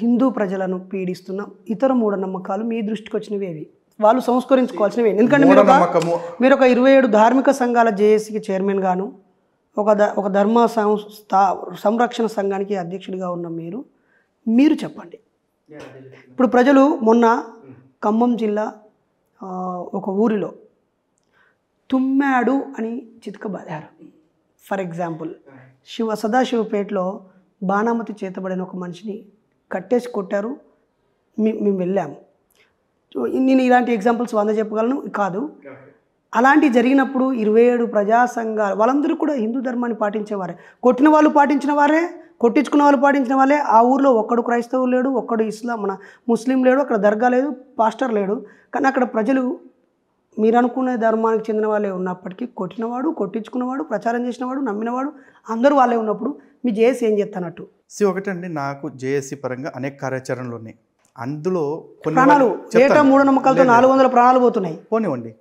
హిందూ ప్రజలను పీడిస్తున్న ఇతర మూఢనమ్మకాలు మీ దృష్టికి వచ్చినవి ఏవి వాళ్ళు సంస్కరించుకోవాల్సినవి ఎందుకంటే మీరు మీరు ఒక ఇరవై ఏడు ధార్మిక సంఘాల జేఏసీకి చైర్మన్ గాను ఒక ద ఒక ధర్మ సంస్థ సంరక్షణ సంఘానికి అధ్యక్షుడిగా ఉన్న మీరు మీరు చెప్పండి ఇప్పుడు ప్రజలు మొన్న ఖమ్మం జిల్లా ఒక ఊరిలో తుమ్మాడు అని చితకబాదారు ఫర్ ఎగ్జాంపుల్ శివ సదాశివపేటలో బాణామతి చేతబడిన ఒక మనిషిని కట్టేసి కొట్టారు మేము వెళ్ళాము నేను ఇలాంటి ఎగ్జాంపుల్స్ వంద చెప్పగలను కాదు అలాంటి జరిగినప్పుడు ఇరవై ఏడు ప్రజా సంఘాలు వాళ్ళందరూ కూడా హిందూ ధర్మాన్ని పాటించేవారే కొట్టిన వాళ్ళు పాటించిన వారే కొట్టించుకున్న వాళ్ళు పాటించిన వాళ్ళే ఆ ఊర్లో ఒక్కడు క్రైస్తవు లేడు ఒక్కడు ఇస్లాం మన ముస్లిం లేడు అక్కడ దర్గా లేదు పాస్టర్ లేడు కానీ అక్కడ ప్రజలు మీరు అనుకునే ధర్మానికి చెందిన వాళ్ళే ఉన్నప్పటికీ కొట్టినవాడు కొట్టించుకున్నవాడు ప్రచారం చేసినవాడు నమ్మినవాడు అందరూ వాళ్ళే ఉన్నప్పుడు మీ జేఏసీ ఏం చేస్తానట్టు
సి ఒకటండి నాకు జేఏసీ పరంగా అనేక కార్యాచరణలు ఉన్నాయి అందులో ప్రాణాలు ఏటా నమ్మకాలతో నాలుగు వందల
ప్రాణాలు పోతున్నాయి పోనివ్వండి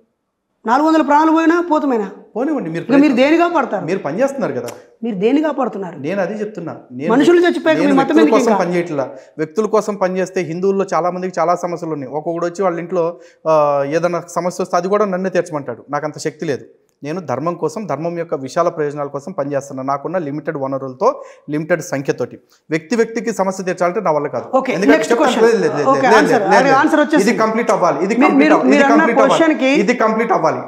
నాలుగు వందల ప్రాణాలు పోయినా పోతమైనా పోనివ్వండి మీరు మీరు
దేనిగా పడతారు మీరు పని చేస్తున్నారు కదా
మీరు దేనిగా పడుతున్నారు
నేను అదే చెప్తున్నా మనుషులు చచ్చిపోయారు కోసం పని వ్యక్తుల కోసం పనిచేస్తే హిందువుల్లో చాలా మందికి చాలా సమస్యలు ఉన్నాయి ఒక్కొక్కడు వచ్చి వాళ్ళ ఇంట్లో ఏదైనా సమస్య వస్తే అది కూడా నన్నే తీర్చమంటాడు నాకు అంత శక్తి లేదు నేను ధర్మం కోసం ధర్మం యొక్క విశాల ప్రయోజనాల కోసం పనిచేస్తున్నాను నాకున్న లిమిటెడ్ వనరులతో లిమిటెడ్ సంఖ్యతోటి వ్యక్తి వ్యక్తికి సమస్య తీర్చాలంటే నా వల్ల కాదు ఇది కంప్లీట్ అవ్వాలి ఇది కంప్లీట్ అవ్వాలి ఇది కంప్లీట్ అవ్వాలి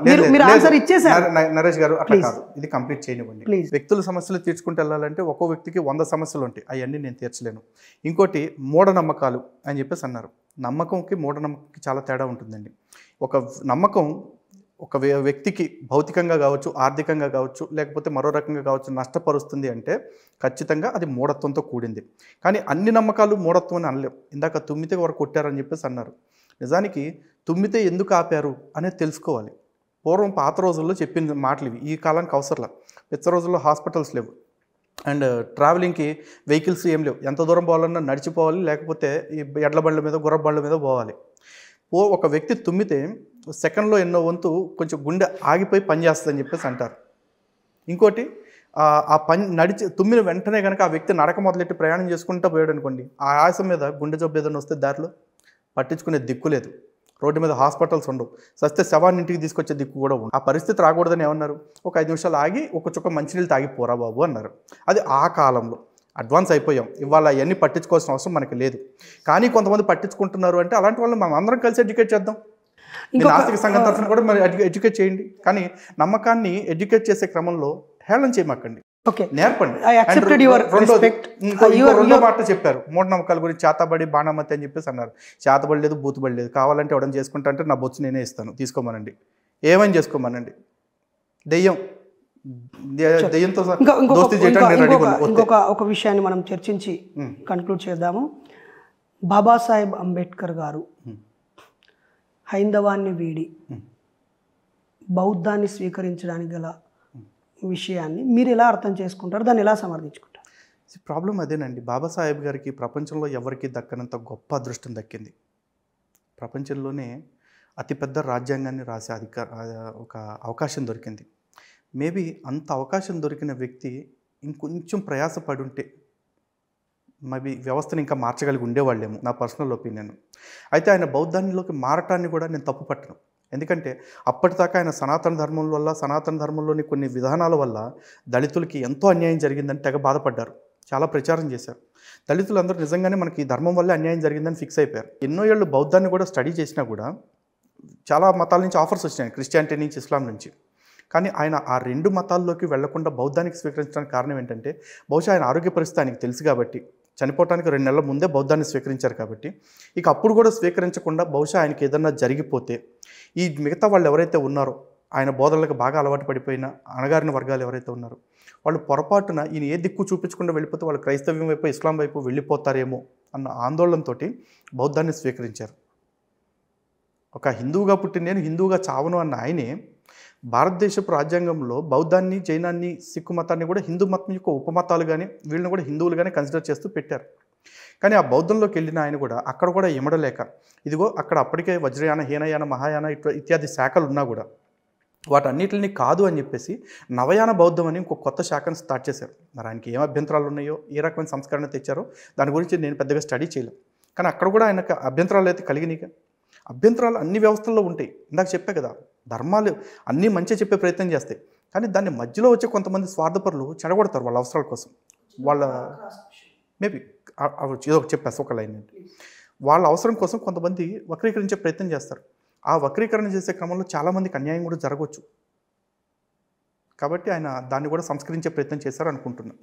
నరేష్ గారు అట్లా కాదు ఇది కంప్లీట్ చేయనివ్వండి వ్యక్తుల సమస్యలు తీర్చుకుంటూ వెళ్ళాలంటే ఒక్కో వ్యక్తికి వంద సమస్యలు ఉంటాయి అవన్నీ నేను తీర్చలేను ఇంకోటి మూఢనమ్మకాలు అని చెప్పేసి అన్నారు నమ్మకంకి మూఢనమ్మకంకి చాలా తేడా ఉంటుందండి ఒక నమ్మకం ఒక వ్యక్తికి భౌతికంగా కావచ్చు ఆర్థికంగా కావచ్చు లేకపోతే మరో రకంగా కావచ్చు నష్టపరుస్తుంది అంటే ఖచ్చితంగా అది మూఢత్వంతో కూడింది కానీ అన్ని నమ్మకాలు మూఢత్వం అని అనలేవు ఇందాక తుమ్మితే వారు కొట్టారని చెప్పేసి అన్నారు నిజానికి తుమ్మితే ఎందుకు ఆపారు అనేది తెలుసుకోవాలి పూర్వం పాత రోజుల్లో చెప్పిన మాటలు ఇవి ఈ కాలానికి అవసరంలా పెద్ద రోజుల్లో హాస్పిటల్స్ లేవు అండ్ ట్రావెలింగ్కి వెహికల్స్ ఏం లేవు ఎంత దూరం పోవాలన్నా నడిచిపోవాలి లేకపోతే ఈ ఎడ్ల బండ్ల మీద గుర్ర బండ్ల మీద పోవాలి ఓ ఒక వ్యక్తి తుమ్మితే సెకండ్లో ఎన్నో వంతు కొంచెం గుండె ఆగిపోయి పనిచేస్తుందని చెప్పేసి అంటారు ఇంకోటి ఆ పని నడిచి తుమ్మిన వెంటనే కనుక ఆ వ్యక్తి నడక మొదలెట్టి ప్రయాణం చేసుకుంటూ పోయాడు అనుకోండి ఆ ఆయాసం మీద గుండె జబ్బు ఏదైనా వస్తే దారిలో పట్టించుకునే దిక్కు లేదు రోడ్డు మీద హాస్పిటల్స్ ఉండవు సస్తే శవాన్ని ఇంటికి తీసుకొచ్చే దిక్కు కూడా ఉండవు ఆ పరిస్థితి రాకూడదని ఏమన్నారు ఒక ఐదు నిమిషాలు ఆగి ఒక చుక్క మంచినీళ్ళు తాగి పోరా బాబు అన్నారు అది ఆ కాలంలో అడ్వాన్స్ అయిపోయాం ఇవాళ అవన్నీ పట్టించుకోవాల్సిన అవసరం మనకి లేదు కానీ కొంతమంది పట్టించుకుంటున్నారు అంటే అలాంటి వాళ్ళని మనం అందరం కలిసి ఎడ్యుకేట్ చేద్దాం నాస్తిక సంఘం తరఫున కూడా మరి ఎడ్యుకేట్ చేయండి కానీ నమ్మకాన్ని ఎడ్యుకేట్ చేసే క్రమంలో హేళన చేయమాకండి నేర్పండి uh, రెండో మాట చెప్పారు మూఢనమ్మకాల గురించి చేతబడి బాణమతి అని చెప్పేసి అన్నారు చేతబడి లేదు బూతుబడి లేదు కావాలంటే ఎవడని చేసుకుంటా అంటే నా బొచ్చు నేనే ఇస్తాను తీసుకోమనండి ఏమని చేసుకోమనండి దెయ్యం ఇంకొక
ఒక విషయాన్ని మనం చర్చించి కన్క్లూడ్ hmm. చేద్దాము బాబాసాహెబ్ అంబేద్కర్ గారు hmm. హైందవాన్ని వీడి hmm. బౌద్ధాన్ని స్వీకరించడానికి గల విషయాన్ని మీరు ఎలా అర్థం చేసుకుంటారు దాన్ని ఎలా సమర్థించుకుంటారు
ప్రాబ్లం అదేనండి బాబాసాహెబ్ గారికి ప్రపంచంలో ఎవరికి దక్కనంత గొప్ప అదృష్టం దక్కింది ప్రపంచంలోనే అతిపెద్ద రాజ్యాంగాన్ని రాసే అధికార ఒక అవకాశం దొరికింది మేబీ అంత అవకాశం దొరికిన వ్యక్తి ఇంకొంచెం ప్రయాసపడి ఉంటే మేబీ వ్యవస్థను ఇంకా మార్చగలిగి ఉండేవాళ్ళేమో నా పర్సనల్ ఒపీనియన్ అయితే ఆయన బౌద్ధానిలోకి మారటాన్ని కూడా నేను తప్పు పట్టను ఎందుకంటే అప్పటిదాకా ఆయన సనాతన ధర్మం వల్ల సనాతన ధర్మంలోని కొన్ని విధానాల వల్ల దళితులకి ఎంతో అన్యాయం జరిగిందని తెగ బాధపడ్డారు చాలా ప్రచారం చేశారు దళితులందరూ నిజంగానే మనకి ఈ ధర్మం వల్ల అన్యాయం జరిగిందని ఫిక్స్ అయిపోయారు ఎన్నో ఏళ్ళు బౌద్ధాన్ని కూడా స్టడీ చేసినా కూడా చాలా మతాల నుంచి ఆఫర్స్ వచ్చినాయి క్రిస్టియానిటీ నుంచి ఇస్లాం నుంచి కానీ ఆయన ఆ రెండు మతాల్లోకి వెళ్లకుండా బౌద్ధానికి స్వీకరించడానికి కారణం ఏంటంటే బహుశా ఆయన ఆరోగ్య పరిస్థితి ఆయనకు తెలుసు కాబట్టి చనిపోవటానికి రెండు నెలల ముందే బౌద్ధాన్ని స్వీకరించారు కాబట్టి ఇక అప్పుడు కూడా స్వీకరించకుండా బహుశా ఆయనకి ఏదన్నా జరిగిపోతే ఈ మిగతా వాళ్ళు ఎవరైతే ఉన్నారో ఆయన బోధనలకు బాగా అలవాటు పడిపోయిన అణగారిన వర్గాలు ఎవరైతే ఉన్నారో వాళ్ళు పొరపాటున ఈయన ఏ దిక్కు చూపించకుండా వెళ్ళిపోతే వాళ్ళు క్రైస్తవ్యం వైపు ఇస్లాం వైపు వెళ్ళిపోతారేమో అన్న ఆందోళనతో బౌద్ధాన్ని స్వీకరించారు ఒక హిందువుగా పుట్టిన నేను హిందువుగా చావను అన్న ఆయనే భారతదేశపు రాజ్యాంగంలో బౌద్ధాన్ని జైనాన్ని సిక్కు మతాన్ని కూడా హిందూ మతం యొక్క ఉపమతాలు కానీ వీళ్ళని కూడా హిందువులు కానీ కన్సిడర్ చేస్తూ పెట్టారు కానీ ఆ బౌద్ధంలోకి వెళ్ళిన ఆయన కూడా అక్కడ కూడా ఇమడలేక ఇదిగో అక్కడ అప్పటికే వజ్రయాన హీనయాన మహాయాన ఇట్లా ఇత్యాది శాఖలు ఉన్నా కూడా వాటన్నిటిని కాదు అని చెప్పేసి నవయాన బౌద్ధం అని ఇంకో కొత్త శాఖను స్టార్ట్ చేశారు మరి ఆయనకి ఏం అభ్యంతరాలు ఉన్నాయో ఏ రకమైన సంస్కరణ తెచ్చారో దాని గురించి నేను పెద్దగా స్టడీ చేయలేదు కానీ అక్కడ కూడా ఆయనకు అభ్యంతరాలు అయితే కలిగినాయి అభ్యంతరాలు అన్ని వ్యవస్థల్లో ఉంటాయి ఇందాక చెప్పే కదా ధర్మాలు అన్నీ మంచి చెప్పే ప్రయత్నం చేస్తాయి కానీ దాన్ని మధ్యలో వచ్చే కొంతమంది స్వార్థపరులు చెడగొడతారు వాళ్ళ అవసరాల కోసం వాళ్ళ మేబీ ఇదొక చెప్పేసి ఒక లైన్ ఏంటి వాళ్ళ అవసరం కోసం కొంతమంది వక్రీకరించే ప్రయత్నం చేస్తారు ఆ వక్రీకరణ చేసే క్రమంలో చాలామందికి అన్యాయం కూడా జరగవచ్చు కాబట్టి ఆయన దాన్ని కూడా సంస్కరించే ప్రయత్నం చేశారు అనుకుంటున్నాను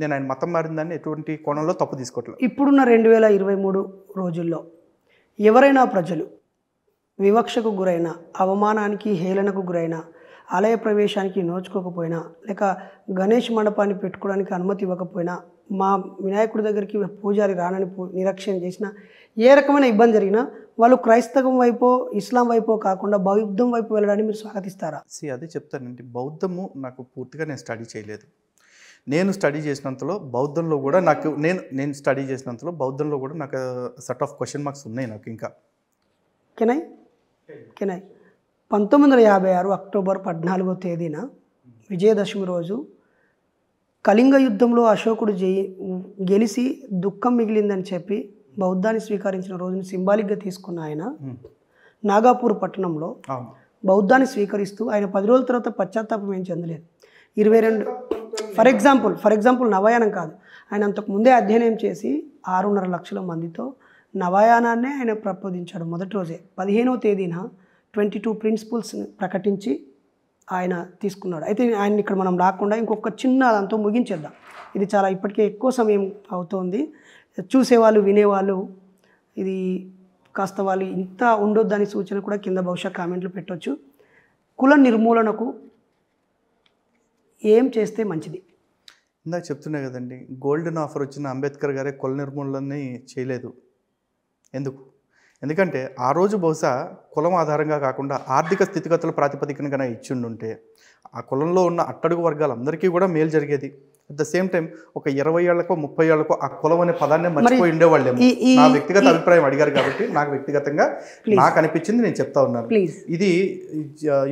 నేను ఆయన మతం మారిందని ఎటువంటి కోణంలో తప్పు తీసుకోవట్లేదు
ఇప్పుడున్న రెండు వేల ఇరవై మూడు రోజుల్లో ఎవరైనా ప్రజలు వివక్షకు గురైన అవమానానికి హేళనకు గురైన ఆలయ ప్రవేశానికి నోచుకోకపోయినా లేక గణేష్ మండపాన్ని పెట్టుకోవడానికి అనుమతి ఇవ్వకపోయినా మా వినాయకుడి దగ్గరికి పూజారి రానని నిరీక్షణ చేసిన ఏ రకమైన ఇబ్బంది జరిగినా వాళ్ళు క్రైస్తవం వైపు ఇస్లాం వైపు కాకుండా బౌద్ధం
వైపు వెళ్ళడానికి మీరు స్వాగతిస్తారా సి అదే చెప్తానండి బౌద్ధము నాకు పూర్తిగా నేను స్టడీ చేయలేదు నేను స్టడీ చేసినంతలో బౌద్ధంలో కూడా నాకు నేను నేను స్టడీ చేసినంతలో బౌద్ధంలో కూడా నాకు సెట్ ఆఫ్ క్వశ్చన్ మార్క్స్ ఉన్నాయి నాకు ఇంకా
కెన్ ఐ ఓకేనా పంతొమ్మిది వందల యాభై ఆరు అక్టోబర్ పద్నాలుగో తేదీన విజయదశమి రోజు కళింగ యుద్ధంలో అశోకుడు జయి గెలిచి దుఃఖం మిగిలిందని చెప్పి బౌద్ధాన్ని స్వీకరించిన రోజును సింబాలిక్గా తీసుకున్న ఆయన నాగాపూర్ పట్టణంలో బౌద్ధాన్ని స్వీకరిస్తూ ఆయన పది రోజుల తర్వాత పశ్చాత్తాపం ఏం చెందలేదు ఇరవై రెండు ఫర్ ఎగ్జాంపుల్ ఫర్ ఎగ్జాంపుల్ నవయానం కాదు ఆయన అంతకు ముందే అధ్యయనం చేసి ఆరున్నర లక్షల మందితో నవాయానాన్నే ఆయన ప్రబోధించాడు మొదటి రోజే పదిహేనవ తేదీన ట్వంటీ టూ ప్రిన్సిపల్స్ని ప్రకటించి ఆయన తీసుకున్నాడు అయితే ఆయన ఇక్కడ మనం రాకుండా ఇంకొక చిన్న దాంతో ముగించేద్దాం ఇది చాలా ఇప్పటికే ఎక్కువ సమయం అవుతోంది చూసేవాళ్ళు వినేవాళ్ళు ఇది కాస్త వాళ్ళు ఇంత ఉండొద్దని సూచన కూడా కింద బహుశా కామెంట్లు పెట్టవచ్చు కుల నిర్మూలనకు ఏం చేస్తే మంచిది
ఇందాక చెప్తున్నా కదండి గోల్డెన్ ఆఫర్ వచ్చిన అంబేద్కర్ గారే కుల నిర్మూలనని చేయలేదు ఎందుకు ఎందుకంటే ఆ రోజు బహుశా కులం ఆధారంగా కాకుండా ఆర్థిక స్థితిగతుల ప్రాతిపదికన ఇచ్చిండుంటే ఆ కులంలో ఉన్న అట్టడుగు వర్గాలందరికీ కూడా మేలు జరిగేది అట్ ద సేమ్ టైం ఒక ఇరవై ఏళ్లకో ముప్పై ఏళ్లకో ఆ కులం అనే పదాన్ని మర్చిపోయి ఉండేవాళ్ళేమో నా వ్యక్తిగత అభిప్రాయం అడిగారు కాబట్టి నాకు వ్యక్తిగతంగా నాకు అనిపించింది నేను చెప్తా ఉన్నాను ఇది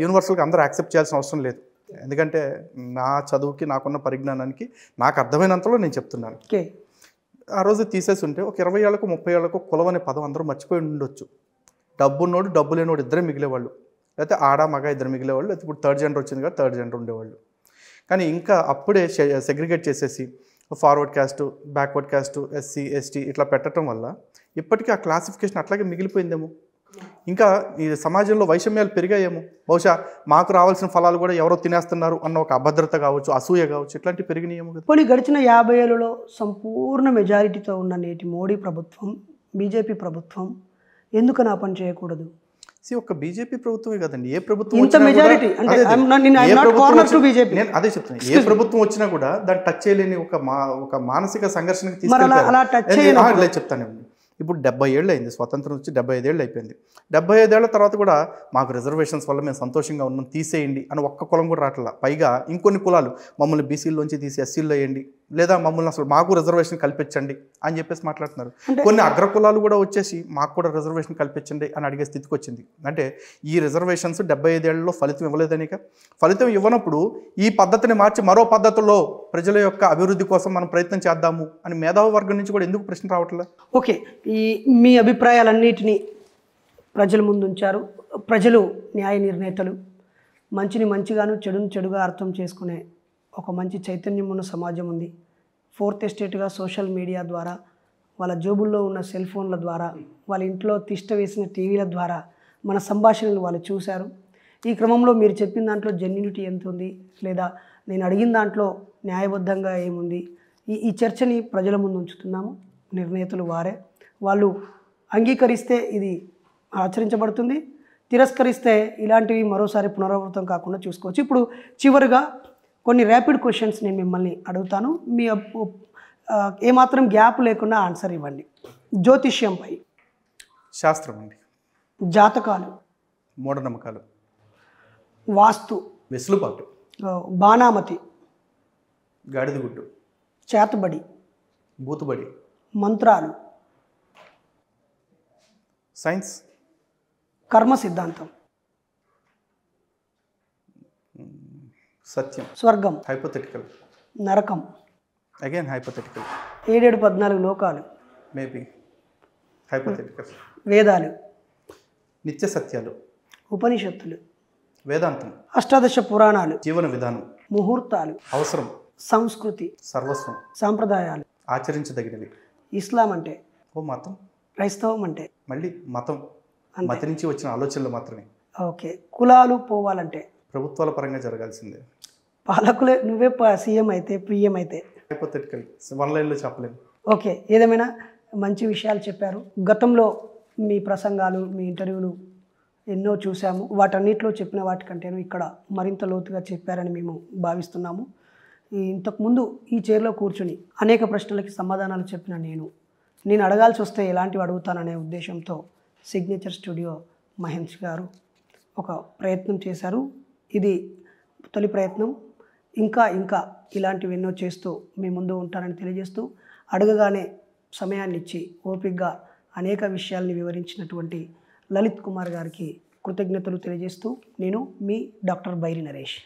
యూనివర్సల్గా అందరూ యాక్సెప్ట్ చేయాల్సిన అవసరం లేదు ఎందుకంటే నా చదువుకి నాకున్న పరిజ్ఞానానికి నాకు అర్థమైనంతలో నేను చెప్తున్నాను ఆ రోజు తీసేసి ఉంటే ఒక ఇరవై ఏళ్ళకు ముప్పై ఏళ్ళకు కులం అనే పదం అందరూ మర్చిపోయి ఉండొచ్చు డబ్బున్నోడు డబ్బు లేనివాడు ఇద్దరే మిగిలేవాళ్ళు లేకపోతే ఆడ మగ ఇద్దరు మిగిలేవాళ్ళు లేకపోతే ఇప్పుడు థర్డ్ జెండర్ వచ్చింది కదా థర్డ్ జెండర్ ఉండేవాళ్ళు కానీ ఇంకా అప్పుడే సెగ్రిగేట్ చేసేసి forward caste backward caste SC ST ఇట్లా పెట్టడం వల్ల ఇప్పటికీ ఆ క్లాసిఫికేషన్ అట్లాగే మిగిలిపోయిందేమో ఇంకా ఈ సమాజంలో వైషమ్యాలు పెరిగాయేమో బహుశా మాకు రావాల్సిన ఫలాలు కూడా ఎవరో తినేస్తున్నారు అన్న ఒక అభద్రత కావచ్చు అసూయ కావచ్చు ఇట్లాంటివి పెరిగినాయేమో కదా
పోనీ గడిచిన యాభై ఏళ్ళలో సంపూర్ణ మెజారిటీతో ఉన్న నేటి మోడీ ప్రభుత్వం బీజేపీ ప్రభుత్వం ఎందుకు నా పని చేయకూడదు
ఒక బీజేపీ ప్రభుత్వమే కదండి ఏ ప్రభుత్వం అదే చెప్తున్నాను ఏ ప్రభుత్వం వచ్చినా కూడా దాన్ని టచ్ చేయలేని ఒక మా ఒక మానసిక సంఘర్షణకి తీసుకెళ్ళి చెప్తాను ఇప్పుడు డెబ్బై ఏళ్ళు అయింది స్వతంత్రం వచ్చి డెబ్బై ఐదేళ్ళు అయిపోయింది డెబ్బై ఐదేళ్ల తర్వాత కూడా మాకు రిజర్వేషన్స్ వల్ల మేము సంతోషంగా ఉన్నాం తీసేయండి అని ఒక్క కులం కూడా రావట్లా పైగా ఇంకొన్ని కులాలు మమ్మల్ని బీసీల్లోంచి తీసి ఎస్సీల్లో వేయండి లేదా మమ్మల్ని అసలు మాకు రిజర్వేషన్ కల్పించండి అని చెప్పేసి మాట్లాడుతున్నారు కొన్ని అగ్రకులాలు కూడా వచ్చేసి మాకు కూడా రిజర్వేషన్ కల్పించండి అని అడిగే స్థితికి వచ్చింది అంటే ఈ రిజర్వేషన్స్ డెబ్బై ఐదేళ్లలో ఫలితం ఇవ్వలేదనిక ఫలితం ఇవ్వనప్పుడు ఈ పద్ధతిని మార్చి మరో పద్ధతిలో ప్రజల యొక్క అభివృద్ధి కోసం మనం ప్రయత్నం చేద్దాము అని మేధావ వర్గం నుంచి కూడా ఎందుకు ప్రశ్న రావట్లేదు ఓకే
ఈ మీ అభిప్రాయాలన్నిటినీ ప్రజల ముందు ఉంచారు ప్రజలు న్యాయ నిర్ణేతలు మంచిని మంచిగాను చెడును చెడుగా అర్థం చేసుకునే ఒక మంచి చైతన్యం ఉన్న సమాజం ఉంది ఫోర్త్ ఎస్టేట్గా సోషల్ మీడియా ద్వారా వాళ్ళ జోబుల్లో ఉన్న సెల్ ఫోన్ల ద్వారా వాళ్ళ ఇంట్లో తిష్ట వేసిన టీవీల ద్వారా మన సంభాషణలు వాళ్ళు చూశారు ఈ క్రమంలో మీరు చెప్పిన దాంట్లో జెన్యునిటీ ఎంత ఉంది లేదా నేను అడిగిన దాంట్లో న్యాయబద్ధంగా ఏముంది ఈ ఈ చర్చని ప్రజల ముందు ఉంచుతున్నాము నిర్ణేతలు వారే వాళ్ళు అంగీకరిస్తే ఇది ఆచరించబడుతుంది తిరస్కరిస్తే ఇలాంటివి మరోసారి పునరావృతం కాకుండా చూసుకోవచ్చు ఇప్పుడు చివరిగా కొన్ని ర్యాపిడ్ క్వశ్చన్స్ నేను మిమ్మల్ని అడుగుతాను మీ ఏమాత్రం గ్యాప్ లేకుండా ఆన్సర్ ఇవ్వండి జ్యోతిష్యంపై శాస్త్రం అండి జాతకాలు మూఢనమ్మకాలు వాస్తు వెసులుబాటు బాణామతి గాడిదగుట్టు చేతబడి బూతుబడి మంత్రాలు సైన్స్ కర్మ సిద్ధాంతం
సత్యం స్వర్గం హైపోథెటికల్ నరకం అగైన్ హైపోథెటికల్
ఏడేడు పద్నాలుగు లోకాలు
మేబీ హైపోథెటికల్ వేదాలు నిత్య సత్యాలు
ఉపనిషత్తులు
వేదాంతం అష్టాదశ పురాణాలు జీవన విధానం ముహూర్తాలు అవసరం సంస్కృతి సర్వస్వం సాంప్రదాయాలు ఆచరించదగినవి ఇస్లాం అంటే ఓ మతం క్రైస్తవం అంటే మళ్ళీ మతం మత నుంచి వచ్చిన ఆలోచనలు మాత్రమే
ఓకే కులాలు పోవాలంటే
ప్రభుత్వాల పరంగా జరగాల్సిందే
పాలకులే నువ్వే సీఎం అయితే పిఎం అయితే
వన్ లైన్లో చెప్పలేము
ఓకే ఏదేమైనా మంచి విషయాలు చెప్పారు గతంలో మీ ప్రసంగాలు మీ ఇంటర్వ్యూలు ఎన్నో చూసాము వాటన్నిటిలో చెప్పిన వాటికంటేను ఇక్కడ మరింత లోతుగా చెప్పారని మేము భావిస్తున్నాము ఇంతకుముందు ఈ చైర్లో కూర్చుని అనేక ప్రశ్నలకి సమాధానాలు చెప్పిన నేను నేను అడగాల్సి వస్తే ఇలాంటివి అడుగుతాననే ఉద్దేశంతో సిగ్నేచర్ స్టూడియో మహేష్ గారు ఒక ప్రయత్నం చేశారు ఇది తొలి ప్రయత్నం ఇంకా ఇంకా ఇలాంటివి ఎన్నో చేస్తూ మీ ముందు ఉంటానని తెలియజేస్తూ అడగగానే సమయాన్ని ఇచ్చి ఓపికగా అనేక విషయాల్ని వివరించినటువంటి లలిత్ కుమార్ గారికి కృతజ్ఞతలు తెలియజేస్తూ నేను మీ డాక్టర్ బైరి నరేష్